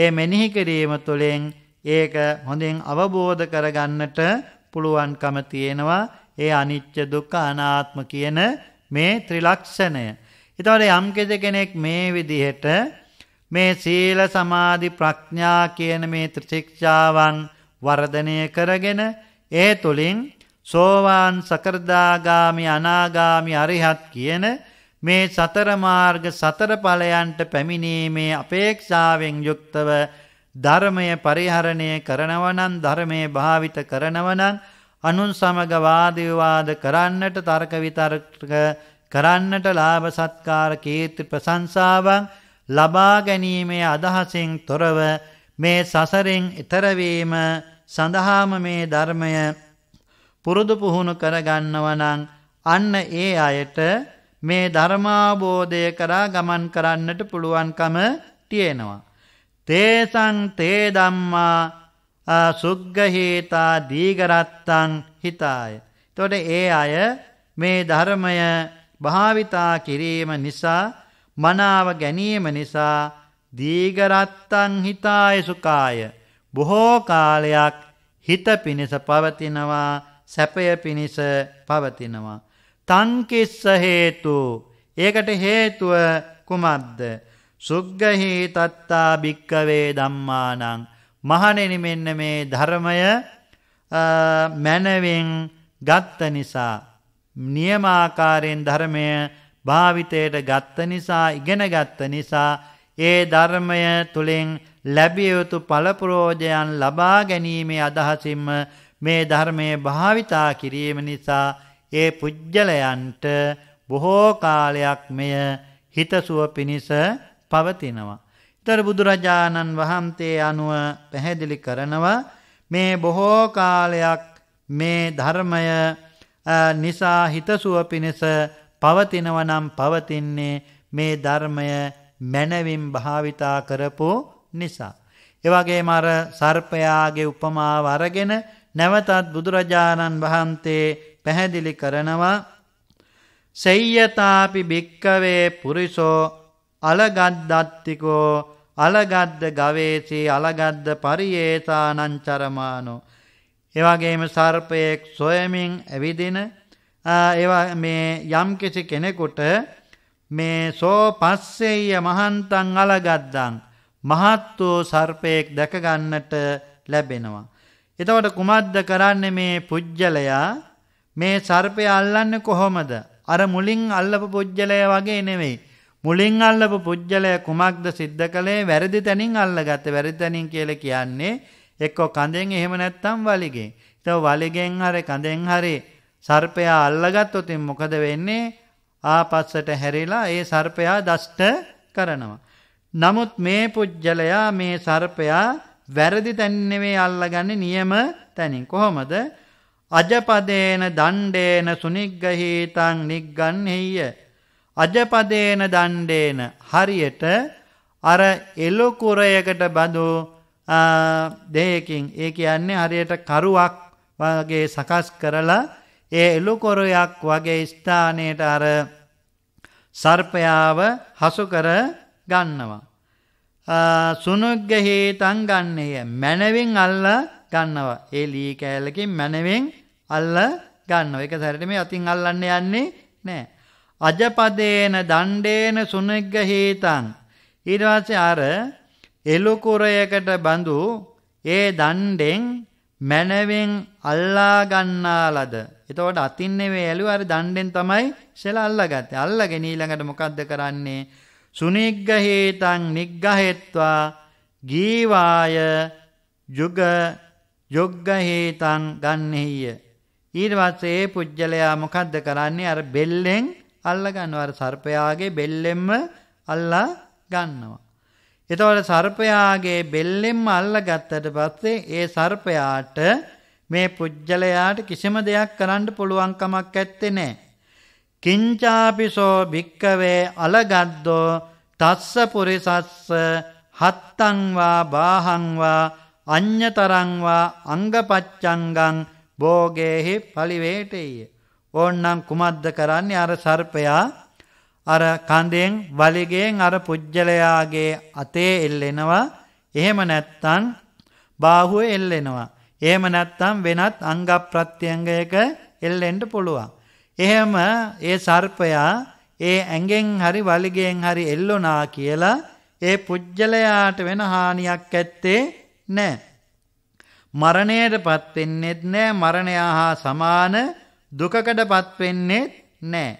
ඒ මෙනෙහි කිරීම තුළින් ඒක හොඳින් අවබෝධ කරගන්නට පුළුවන්කම තියෙනවා ඒ අනිච්ච දුක්ඛ අනාත්ම කියන මේ ත්‍රිලක්ෂණය. ඊතවල යම් කෙනෙක් මේ විදිහට මේ සීල සමාධි ප්‍රඥා කියන මේ ත්‍රිශික්ෂාවන් වර්ධනය කරගෙන ඒ තුලින් සෝවාන් සකර්දාගාමි අනාගාමි අරිහත් කියන මේ සතර මාර්ග සතර ඵලයන්ට පැමිණීමේ අපේක්ෂාවෙන් යුක්තව ධර්මය පරිහරණය කරනවනන් ධර්මය භාවිත කරනවනන් අනුන් සමග වාදවිවාද කරන්නට තර්ක විතර්ක කරන්නට ලාභ සත්කාර කීර්ති ප්‍රශංසාවන් ලබා ගැනීමේ අදහසින් තොරව මේ සසරෙන් ඈතරවීම සඳහාම මේ ධර්මය පුරුදු පුහුණු කරගන්නවනම් අන්න ඒ අයට මේ ධර්මාබෝධය කරා ගමන් කරන්නට පුළුවන්කම තියෙනවා තේසං තේ ධම්මා සුග්ගහේතා දීගරත්තං හිතාය. එතකොට ඒ අය මේ ධර්මය භාවිතා කිරීම නිසා මනාව ගැනීම නිසා දීගරත්තං හිතාය සුඛාය බොහෝ කාලයක් හිත පිණිස පවතිනවා සැපය පිණිස පවතිනවා තංකිස්ස හේතු ඒකට හේතුව කුමක්ද සුග්ගහි තත්තා භික්කවේ ධම්මානං මහණෙනි මෙන්න මේ ධර්මය මැනවෙන් ගත්ත නිසා නියමාකාරයෙන් ධර්මය භාවිතයට ගත්ත නිසා ඉගෙන ගත්ත නිසා ඒ ධර්මය තුළින් ලැබිය යුතු පළපුරෝජයන් ලබා ගැනීමේ අදහසින්ම මේ ධර්මය භාවිතා කිරීම නිසා ඒ පුජ්ජලයන්ට බොහෝ කාලයක් මෙය හිතසුව පිණිස පවතිනවා. ඉතර බුදුරජාණන් වහන්සේ අනුව පැහැදිලි කරනවා මේ බොහෝ කාලයක් මේ ධර්මය නිසා හිතසුව පිණිස පවතිනව නම් පවතින්නේ මේ ධර්මය මැනවින් භාවිතා කරපු නිසා. එවගේම අර සර්පයාගේ උපමාව අරගෙන නැවතත් බුදුරජාණන් වහන්සේ පැහැදිලි කරනවා සෙය්‍යතාපි භික්කවේ පුරිසෝ අලගද්දත්තිකෝ අලගද්ද ගවේසී අලගද්ද පරියේතානංචරමානෝ. එවගේම සර්පයෙක් සොයමින් ඇවිදින ඒවා මේ යම්කිසි කෙනෙකුට මේ සෝ පස්සෙය මහන්තන් අලගද්දන් මහත් වූ සර්පයෙක් දැකගන්නට ලැබෙනවා. එතකොට කුමද්ද කරන්නේ මේ පුජ්‍යලයා මේ සර්පය අල්ලන්නේ කොහොමද? අර මුලින් අල්ලපු පුජ්‍යලය වගේ නෙමෙයි. මුලින් අල්ලපු පුජ්‍යලය කුමක්ද සිද්ධ කළේ වැරදි තැනින් අල්ලගත්ත වැරදි තැනින් කියලා කියන්නේ එක්කෝ කඳෙන් එහෙම නැත්තම් වලිගෙන්. ඒතව වලිගෙන් හරි කඳෙන් හරි සර්පයා අල්ලගත්තොත් මොකද වෙන්නේ? ආපස්සට හැරිලා ඒ සර්පයා දෂ්ට කරනවා. නමුත් මේ පුජ්‍යලයා මේ සර්පයා වැරදි තැන් නෙවෙයි අල්ලගන්නේ නියම තැනින්. කොහොමද? අජපදේන දණ්ඩේන සුනිග්ගහීතං නිග්ගන්හෙය්‍ය අජපදේන දණ්ඩේන හරියට අර එලොකුරයකට බඳු දෙයකින් ඒ කියන්නේ හරියට කරුවක් වගේ සකස් කරලා ඒ එලොකොරයක් වගේ ස්ථානයට අර සර්පයාව හසු කර ගන්නවා. සුනුග්ගහේතන් ගන්නේය මැනවින් අල්ල ගන්නවා. ඒ ලී කෑල්ලකින් මැනවින් අල්ල ගන්නවා. ඒක සැරට මේ අතින් අල්ලන්න යන්නේ නෑ. අජපදේන දණ්ඩේන සුනෙග්ග හේතං ඊට පස්සේ අර එළු කුරයකට බඳු ඒ දණ්ඩෙන් මැනවෙන් අල්ලා ගන්නාලද එතකොට අතින් නෙවෙයි ඇලුව අර දණ්ඩෙන් තමයි ශෙලා අල්ලාගත්තේ අල්ලාගෙන ඊළඟට මොකද්ද කරන්නේ සුනිග්ග හේතං නිග්ගහෙත්වා ගීවාය යුග යොග්ග හේතං ගන්නෙහිය ඊට පස්සේ ඒ පුජ්‍යලයා මොකද්ද කරන්නේ අර බෙල්ලෙන් අල්ල ගන්නවා අර සර්පයාගේ බෙල්ලෙන්ම අල්ලා ගන්නවා. එතකොට සර්පයාගේ බෙල්ලෙන්ම අල්ලා ගත්තට පස්සේ ඒ සර්පයාට මේ පුජ්‍යලයාට කිසිම දෙයක් කරන්න පුළුවන් කමක් ඇත්තේ නැහැ. කිංචාපිසෝ භික්කවේ අලගද්දෝ තස්ස පුරිසස්ස හත්තං වා බාහං වා අඤ්‍යතරං වා අංගපච්ඡංගං භෝගේහි පලිවේටේය ඕන්නම් කුමද්ද කරන්නේ අර සර්පයා අර කඳෙන් වලිගෙන් අර පුජ්ජලයාගේ අතේ එල්ලෙනවා එහෙම නැත්තං බාහුව එල්ලෙනවා. එහෙම නැත්තම් වෙනත් අංග ප්‍රත්‍යංගයක එල්ලෙන්ට පුළුවන්. එහෙම ඒ සර්පයා ඒ ඇඟෙන් හරි වලිගෙන් හරි එල්ලුනා කියලා ඒ පුජ්‍යලයාට වෙන හානියක් ඇත්තේ නැහැ. මරණයටපත් වෙන්නේත් නැහැ මරණය හා සමාන දුකකටපත් වෙන්නේ නැහැ.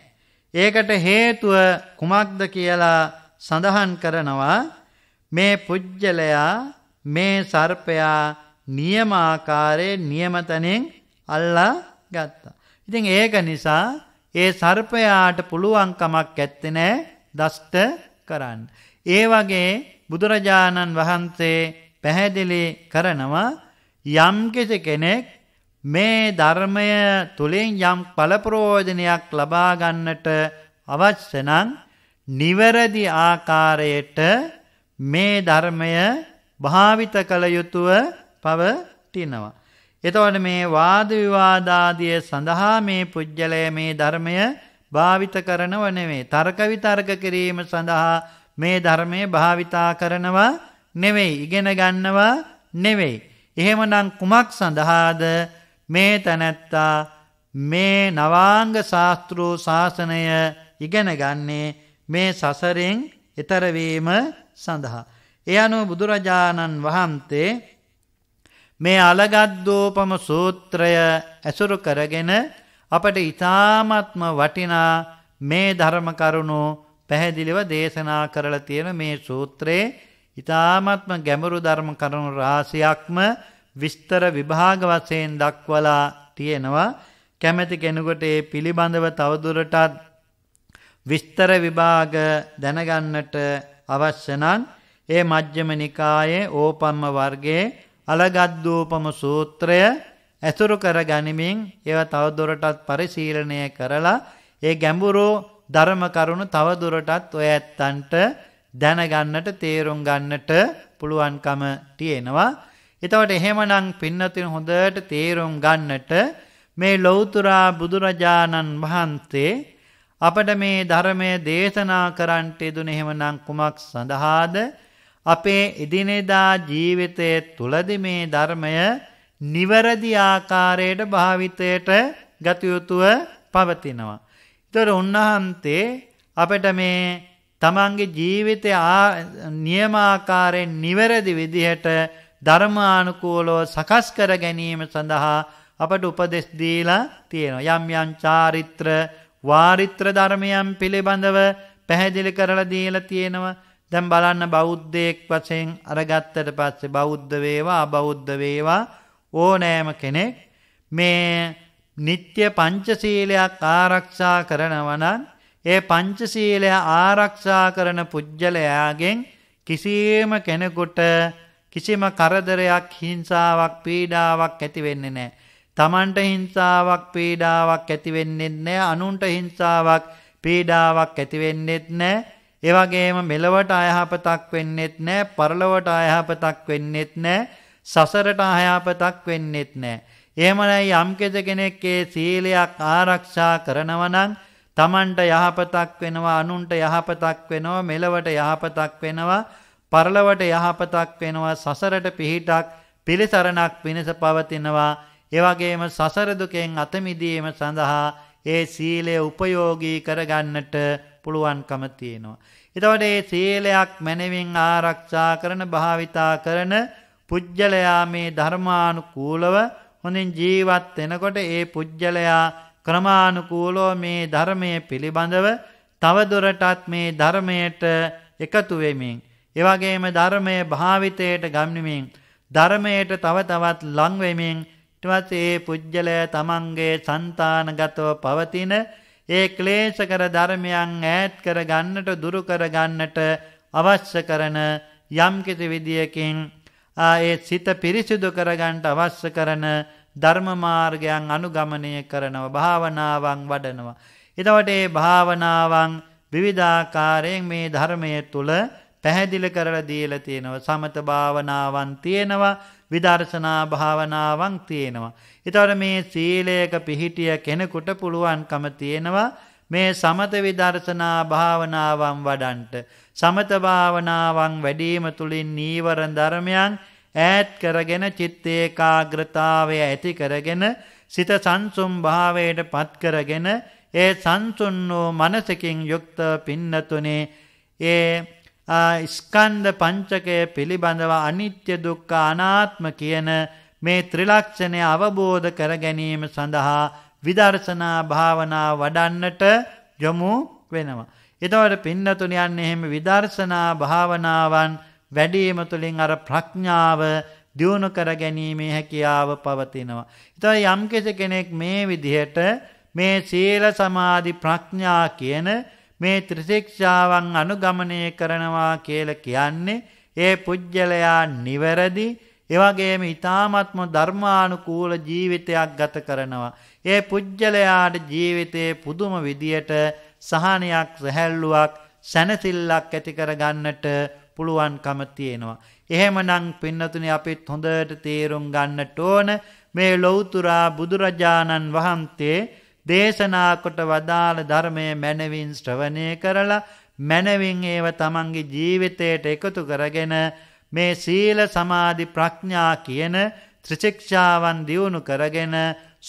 ඒකට හේතුව කුමක්ද කියලා සඳහන් කරනවා මේ පුජ්‍යලයා මේ සර්පයා නියම ආකාරයේ නියමතනෙන් අල්ලා ගත්තා. ඉතින් ඒක නිසා ඒ සර්පයාට පුළුවන් කමක් ඇත්තේ නැහැ දෂ්ට කරන්න. ඒ වගේ බුදුරජාණන් වහන්සේ පැහැදිලි කරනවා යම් කෙනෙක් මේ ධර්මය තුළින් යම් පළප්‍රෝජනයක් ලබා ගන්නට අවශ්‍ය නම් නිවැරදි ආකාරයට මේ ධර්මය භාවිත කළ යුතුව පවතිනවා. එතකොට මේ වාද විවාදාදිය සඳහා මේ පුජ්‍යලය මේ ධර්මය භාවිත කරනව නෙවෙයි. තර්ක විතර්ක කිරීම සඳහා මේ ධර්මය භාවිතා කරනවා නෙවෙයි. ඉගෙන ගන්නවා නෙවෙයි. එහෙමනම් කුමක් සඳහාද මේ තැනැත්තා මේ නවාංග ශාස්තෘූ ශාසනය ඉගෙන ගන්නේ මේ සසරෙන් එතරවීම සඳහා. එ අනුව බුදුරජාණන් වහන්තේ මේ අලගද්දෝපම සූත්‍රය ඇසුරු කරගෙන අපට ඉතාමත්ම වටිනා මේ ධර්මකරුණු පැහැදිලිව දේශනා කරලා තියෙන මේ සූත්‍රයේ ඉතාමත්ම ගැඹුරු ධර්ම කරුණු රාසියක්ම විස්තර විභාග වශයෙන් දක්වලා තියෙනවා කැමැති කෙනෙකුට ඒ පිළිබඳව තවදුරටත් විස්තර විභාග දැනගන්නට අවශ්‍ය නම් ඒ මජ්ක්‍ධිම නිකායේ ඕපම්ම වර්ගයේ අලගද්දූපම සූත්‍රය ඇසුරු කර ගනිමින් ඒව තවදුරටත් පරිශීලනය කරලා ඒ ගැඹුරු ධර්ම කරුණු තවදුරටත් ඔය ඇත්තන්ට දැනගන්නට තේරුම් ගන්නට පුළුවන්කම තියෙනවා එතවට එහෙමනං පින්නතින හොඳට තේරුම් ගන්නට මේ ලොවතුරා බුදුරජාණන් වහන්සේ අපට මේ ධර්මය දේශනා කරන්ට එදුන එහෙමනං කුමක් සඳහාද අපේ එදිනෙදා ජීවිතය තුළදි මේ ධර්මය නිවැරදි ආකාරයට භාවිතයට ගතයුතුව පවතිනවා. තොර උන්වහන්සේ අපට මේ තමන්ගේ ජීවිතය නියමාකාරයෙන් නිවැරදි විදිහට ධර්මානුකූලව සකස් කර ගැනීම සඳහා අපට උපදෙස් දීලා තියෙනවා. යම් යම් චාරිත්‍ර වාරිත්‍ර ධර්මයන් පිළිබඳව පැහැදිලි කරලා දීලා තියෙනවා. දැන් බලන්න බෞද්ධයෙක් වශයෙන් අරගත්තට පස්සේ බෞද්ධ වේවා අබෞද්ධ වේවා ඕනෑම කෙනෙක් මේ නিত্য පංචශීලයක් ආරක්ෂා කරනවා නම් ඒ පංචශීලය ආරක්ෂා කරන පුජ්‍යලයාගෙන් කිසියම් කෙනෙකුට කිසිම කරදරයක් හිංසාවක් පීඩාවක් ඇති වෙන්නේ නැහැ. Tamanට හිංසාවක් පීඩාවක් ඇති වෙන්නේ නැහැ. අනුන්ට හිංසාවක් පීඩාවක් ඇති වෙන්නේත් නැහැ. ඒ වගේම මෙලවට අයහපතක් වෙන්නේත් නැහැ. පරලොවට අයහපතක් වෙන්නේත් නැහැ. සසරට අයහපතක් වෙන්නේත් නැහැ. එහෙමනම් යම් කෙනෙක් ඒ සීලයක් ආරක්ෂා කරනවා නම් තමන්ට යහපතක් වෙනවා අනුන්ට යහපතක් වෙනවා මෙලවට යහපතක් වෙනවා පරලවට යහපතක් වෙනවා සසරට පිහිටක් පිළිසරණක් පිණිස පවතිනවා එවැගේම සසර දුකෙන් අත මිදීම සඳහා ඒ සීලය උපයෝගී කරගන්නට පුළුවන්කම තියෙනවා. ඊට මේ සීලයක් මැනවින් ආරක්ෂා කරන භාවිතා කරන පුජ්‍යලයා මේ ධර්මානුකූලව හොඳින් ජීවත් වෙනකොට ඒ පුජ්‍යලයා ක්‍රමානුකූලව මේ ධර්මයේ පිළිබඳව තව දුරටත් මේ ධර්මයට එකතු වෙමින් එවැගේම ධර්මය භාවිතයට ගම්නිමින් ධර්මයට තව තවත් ලං වෙමින් ඊටවත් ඒ පුජ්‍යලය තමන්ගේ సంతානගතව පවතින ඒ ක්ලේශකර ධර්මයන් ඈත් කර ගන්නට දුරු කර ගන්නට අවශ්‍ය කරන යම්කිසි විදියකින් ඒ සිත පිරිසිදු කර ගන්නට අවශ්‍ය කරන ධර්ම මාර්ගයන් අනුගමනය කරනව භාවනාවන් වඩනවා. එතකොට මේ භාවනාවන් විවිධාකාරයෙන් මේ ධර්මයේ තුල පැහැදිලි කරලා දීලා තියෙනවා. සමත භාවනාවන් තියෙනවා, විදර්ශනා භාවනාවන් තියෙනවා. ඊතර මේ සීලයක පිහිටිය කෙනෙකුට පුළුවන්කම තියෙනවා මේ සමත විදර්ශනා භාවනාවන් වඩන්ට. සමත භාවනාවන් වැඩිම තුලින් නීවරණ ධර්මයන් ඈත් කරගෙන චිත්ත ඒකාග්‍රතාවය ඇති කරගෙන සිත සංසුම් භාවයට පත් කරගෙන ඒ සංසුන් වූ මනසකින් යුක්ත පින්නතුනේ ඒ ස්කන්ධ පංචකය පිළිබඳව අනිත්‍ය දුක්ඛ අනාත්ම කියන මේ ත්‍රිලක්ෂණය අවබෝධ කර ගැනීම සඳහා විදර්ශනා භාවනා වඩන්නට යොමු වෙනවා. එතකොට පින්නතුණ යන්නේ එහෙම විදර්ශනා භාවනාවන් වැඩිම තුලින් අර ප්‍රඥාව දියුණු කර ගැනීමේ හැකියාව පවතිනවා. එතකොට යම් කෙනෙක් මේ විදිහට මේ සීල සමාධි ප්‍රඥා කියන මේ ත්‍රිශික්ෂාවන් අනුගමනය කරනවා කියලා කියන්නේ ඒ පුජ්‍යලයා නිවැරදි එවැගේම ඊ타ත්ම ධර්මානුකූල ජීවිතයක් ගත කරනවා. ඒ පුජ්‍යලයාට ජීවිතයේ පුදුම විදියට සහනයක් රැහැල්ලුවක් සැනසෙල්ලක් ඇති කරගන්නට පුළුවන්කම තියෙනවා. එහෙමනම් පින්නතුනි අපිත් හොඳට තේරුම් ගන්නට ඕන මේ ලෞතුරා බුදුරජාණන් වහන්සේ දේශනා කොට වදාළ ධර්මයේ මනවින් ශ්‍රවණය කරලා මනවින් ඒව තමන්ගේ ජීවිතයට එකතු කරගෙන මේ සීල සමාධි ප්‍රඥා කියන ත්‍රිශික්ෂාවන් දියුණු කරගෙන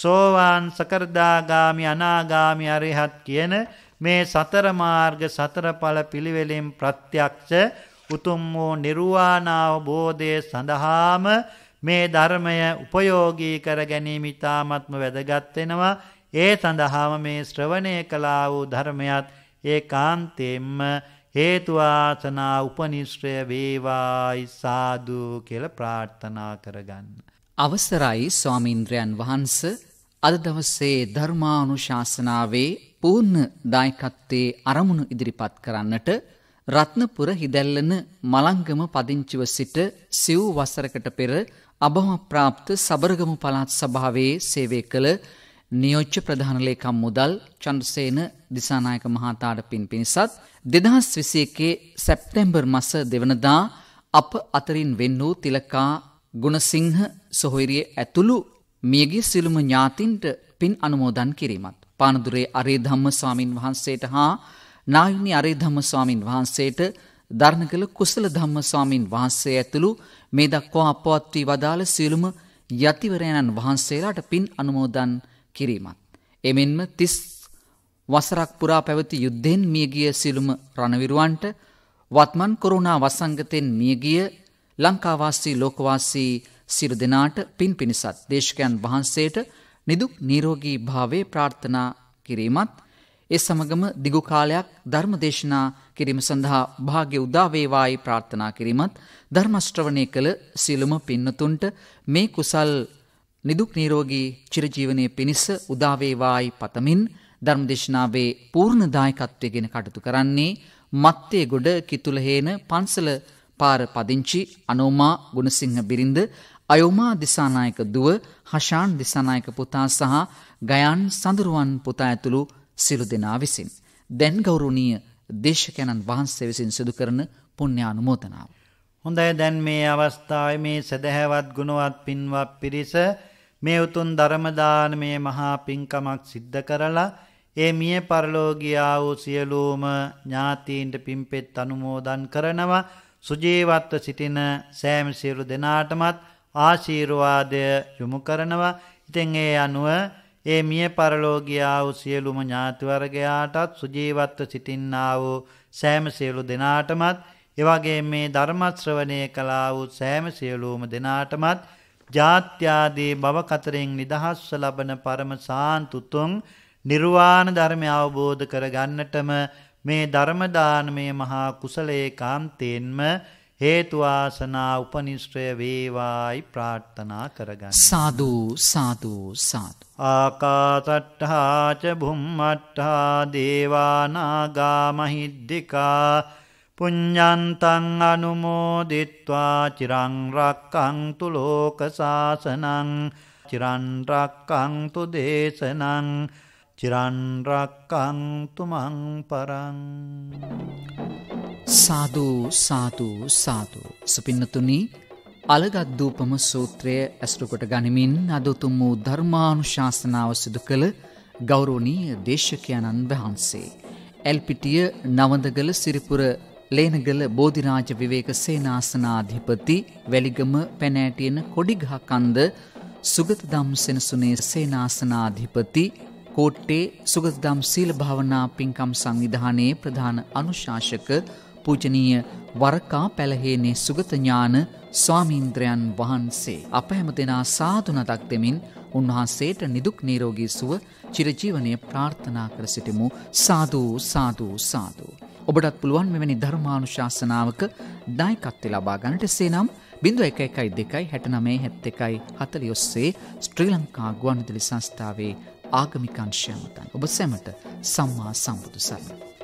සෝවාන් සකර්දාගාමි අනාගාමි අරිහත් කියන මේ සතර මාර්ග සතර ඵල පිළිවෙලින් ප්‍රත්‍යක්ෂ උතුම් වූ නිර්වාණ අවබෝධය සඳහාම මේ ධර්මය උපයෝගී කර ගැනීම ඉතාමත්ම වැදගත් වෙනවා ඒ සඳහාම මේ ශ්‍රවණය කළා වූ ධර්මයත් ඒ කාන්තෙම්ම හේතුවාසනා උපනිශ්‍රය වේවායි සාදු කියල ප්‍රාර්ථනා කරගන්න. අවසරයි ස්වාමීන්ද්‍රයන් වහන්ස අද දවස්සේ ධර්මානුශාසනාවේ පූර්ණ දායකත්තේ අරමුණු ඉදිරිපත් කරන්නට රත්නපුර හිදැල්ලන මලංගම පදිංචිව සිට සිව් වසරකට පෙර අභමප්‍රාප්ත සබරගමු පළාත් සභාවේ සේවය කළ නියෝච්ච ප්‍රධානලේකම් මුදල් චන්ද්‍රසේන දිසානායක මහතාට පින් පිණිසත් දෙදහස් විසියකේ සැප්තැම්බර් මස දෙවනදා අප අතරින් වෙන් වූ තිලකා ගුණසිංහ සොහොයිරිය ඇතුළු මියගේ සිළුම ඥාතින්ට පින් අනුමෝදන් කිරීමත්. පානදුරේ අරේ ධම්ම ස්වාමින් වහන්සේට හා නායුනි අරේ ධම්ම ස්වාමින් වහන්සේට ධර්ණ කළ කුසල ධම්ම ස්වාමින් වහන්සේ ඇතුළු මේ දක්වා අපවත් වී වදාළ සියලුම යතිවරයණන් වහන්සේලාට පින් අනුමෝදන් කිරීමත්. කිරීමත්. එමෙන්ම තිස් වසරක් පුරා පැවති යුද්ධෙන් මියගිය සිළුම රණවිරුවන්ට වත්මන් කොරුණා වසංගතෙන් මියගිය ලංකාවාසී ලෝකවාසී සිරු දෙනාට පින් පිණිසත් දේශකයන් වහන්සේට නිදුක් නීරෝගී භාවේ ප්‍රාර්ථනා කිරීමත් ඒ සමගම දිගු කාලයක් ධර්ම දේශනා කිරීම සඳහා භාග්‍ය උදා වේවායි ප්‍රාර්ථනා කිරීමත් ධර්ම ශ්‍රවණය කළ සිළුම පින්නතුන්ට මේ කුසල් නිදුක් නීරෝගී චිරජීවනයේ පිණිස උදාවේවායි පතමින් ධර්මදේශනාවේ පූර්ණ දායකත්වයගෙන කටයුතු කරන්නේ මත්තේගොඩ කිතුලහේන පන්සල පාර පදිංචි අනෝමා ගුණසිංහ බිරිඳ අයෝමා දිසානායක දුව හෂාන් දිසානායක පුතා සහ ගයන් සඳරුවන් පුතා ඇතුළු සිළු දෙනා විසින් දැන් ගෞරවනීය දේශකයන්න් වහන්සේ විසින් සිදු කරන පුණ්‍යානුමෝදනාව. හොඳයි දැන් මේ අවස්ථාවේ මේ සදහැවත් ගුණවත් පින්වත් පිරිස මේ උතුම් ධර්ම දානමය මහා පිංකමක් සිද්ධ කරලා ඒ මිය පරලෝකියා වූ සියලුම ඥාතීන්ට පිම්පෙත් අනුමෝදන් කරනවා සුජීවත්ව සිටින සෑම සියලු දෙනාටමත් ආශීර්වාදය යොමු කරනවා. ඉතින් ඒ අනුව ඒ මිය පරලෝකියා වූ සියලුම ඥාතිවර්ගයාටත් සුජීවත්ව සිටින්නා වූ සෑම සියලු දෙනාටමත් එවගේ මේ ධර්මශ්‍රවණය කලා වූ සෑම සියලූම දෙනාටමත් ජාත්‍යාදී බව කතරෙන් නිදහස්ව ලබන පරම සාන්තුතුන් නිර්වාණ ධර්මය අවබෝධ කරගන්නටම මේ ධර්ම දානමේ මහා කුසලයේ කාන්තේන්ම හේතු වාසනා උපනිශ්‍රය වේවායි ප්‍රාර්ථනා කරගන්න සාදු සාදු සාදු ආකාසට්ඨා ච බුම්මට්ඨා දේවා නාගා මහිද්దికා පුඤ්ඤන්තං අනුමෝදිත්වා චිරං රක්කන්තු ලෝක සාසනං චිරන් රක්කන්තු දේශනං චිරන් රක්කන්තු මං පරං සාදු සාදු සාදු සුපින්නතුනි අලගත්දූපම සූත්‍රය ඇසුරුකොට ගනිමින් අදතුම් වූ ධර්මානුශාසනාව සිදු කළ ගෞරෝණී දේශකයණන් වහන්සේ. ඇල්පිටිය නවඳගල සිරිපුර ලේනගල බෝධිරාජ විවේක සේනාසනාධිපති වැලිගම පැනෑටියෙන කොඩිගහ කන්ද සුගතදම් සෙනසුනේ සේනාසනාධිපති කෝට්ටේ සුගතදම් සීල භාවනා පින්කම් සංවිධානයේ ප්‍රධාන අනුශාසක පූජනීය වරකා පැලහේනේ සුගතඥාන ස්වාමීන්ද්‍රයන් වහන්සේ අප හැමදෙනා සාදු නතක් දෙමින් උන්වහන්සේට නිදුක් නිරෝගී සුව චිරජීවනය ප්‍රාර්ථනා කර සිටිමු සාදු සාදු සාදු ඔබටත් පුළුවන් මෙවැනි ධර්මානුශාසනාවක දායකත්වය ලබා ගන්නට එසේනම් 0112 69 71 40 ඔස්සේ ශ්‍රී ලංකා ගුවන්විදුලි සංස්ථාවේ ආගමික අංශය මතන් ඔබ සැමට සම්මා සම්බුදු සරණයි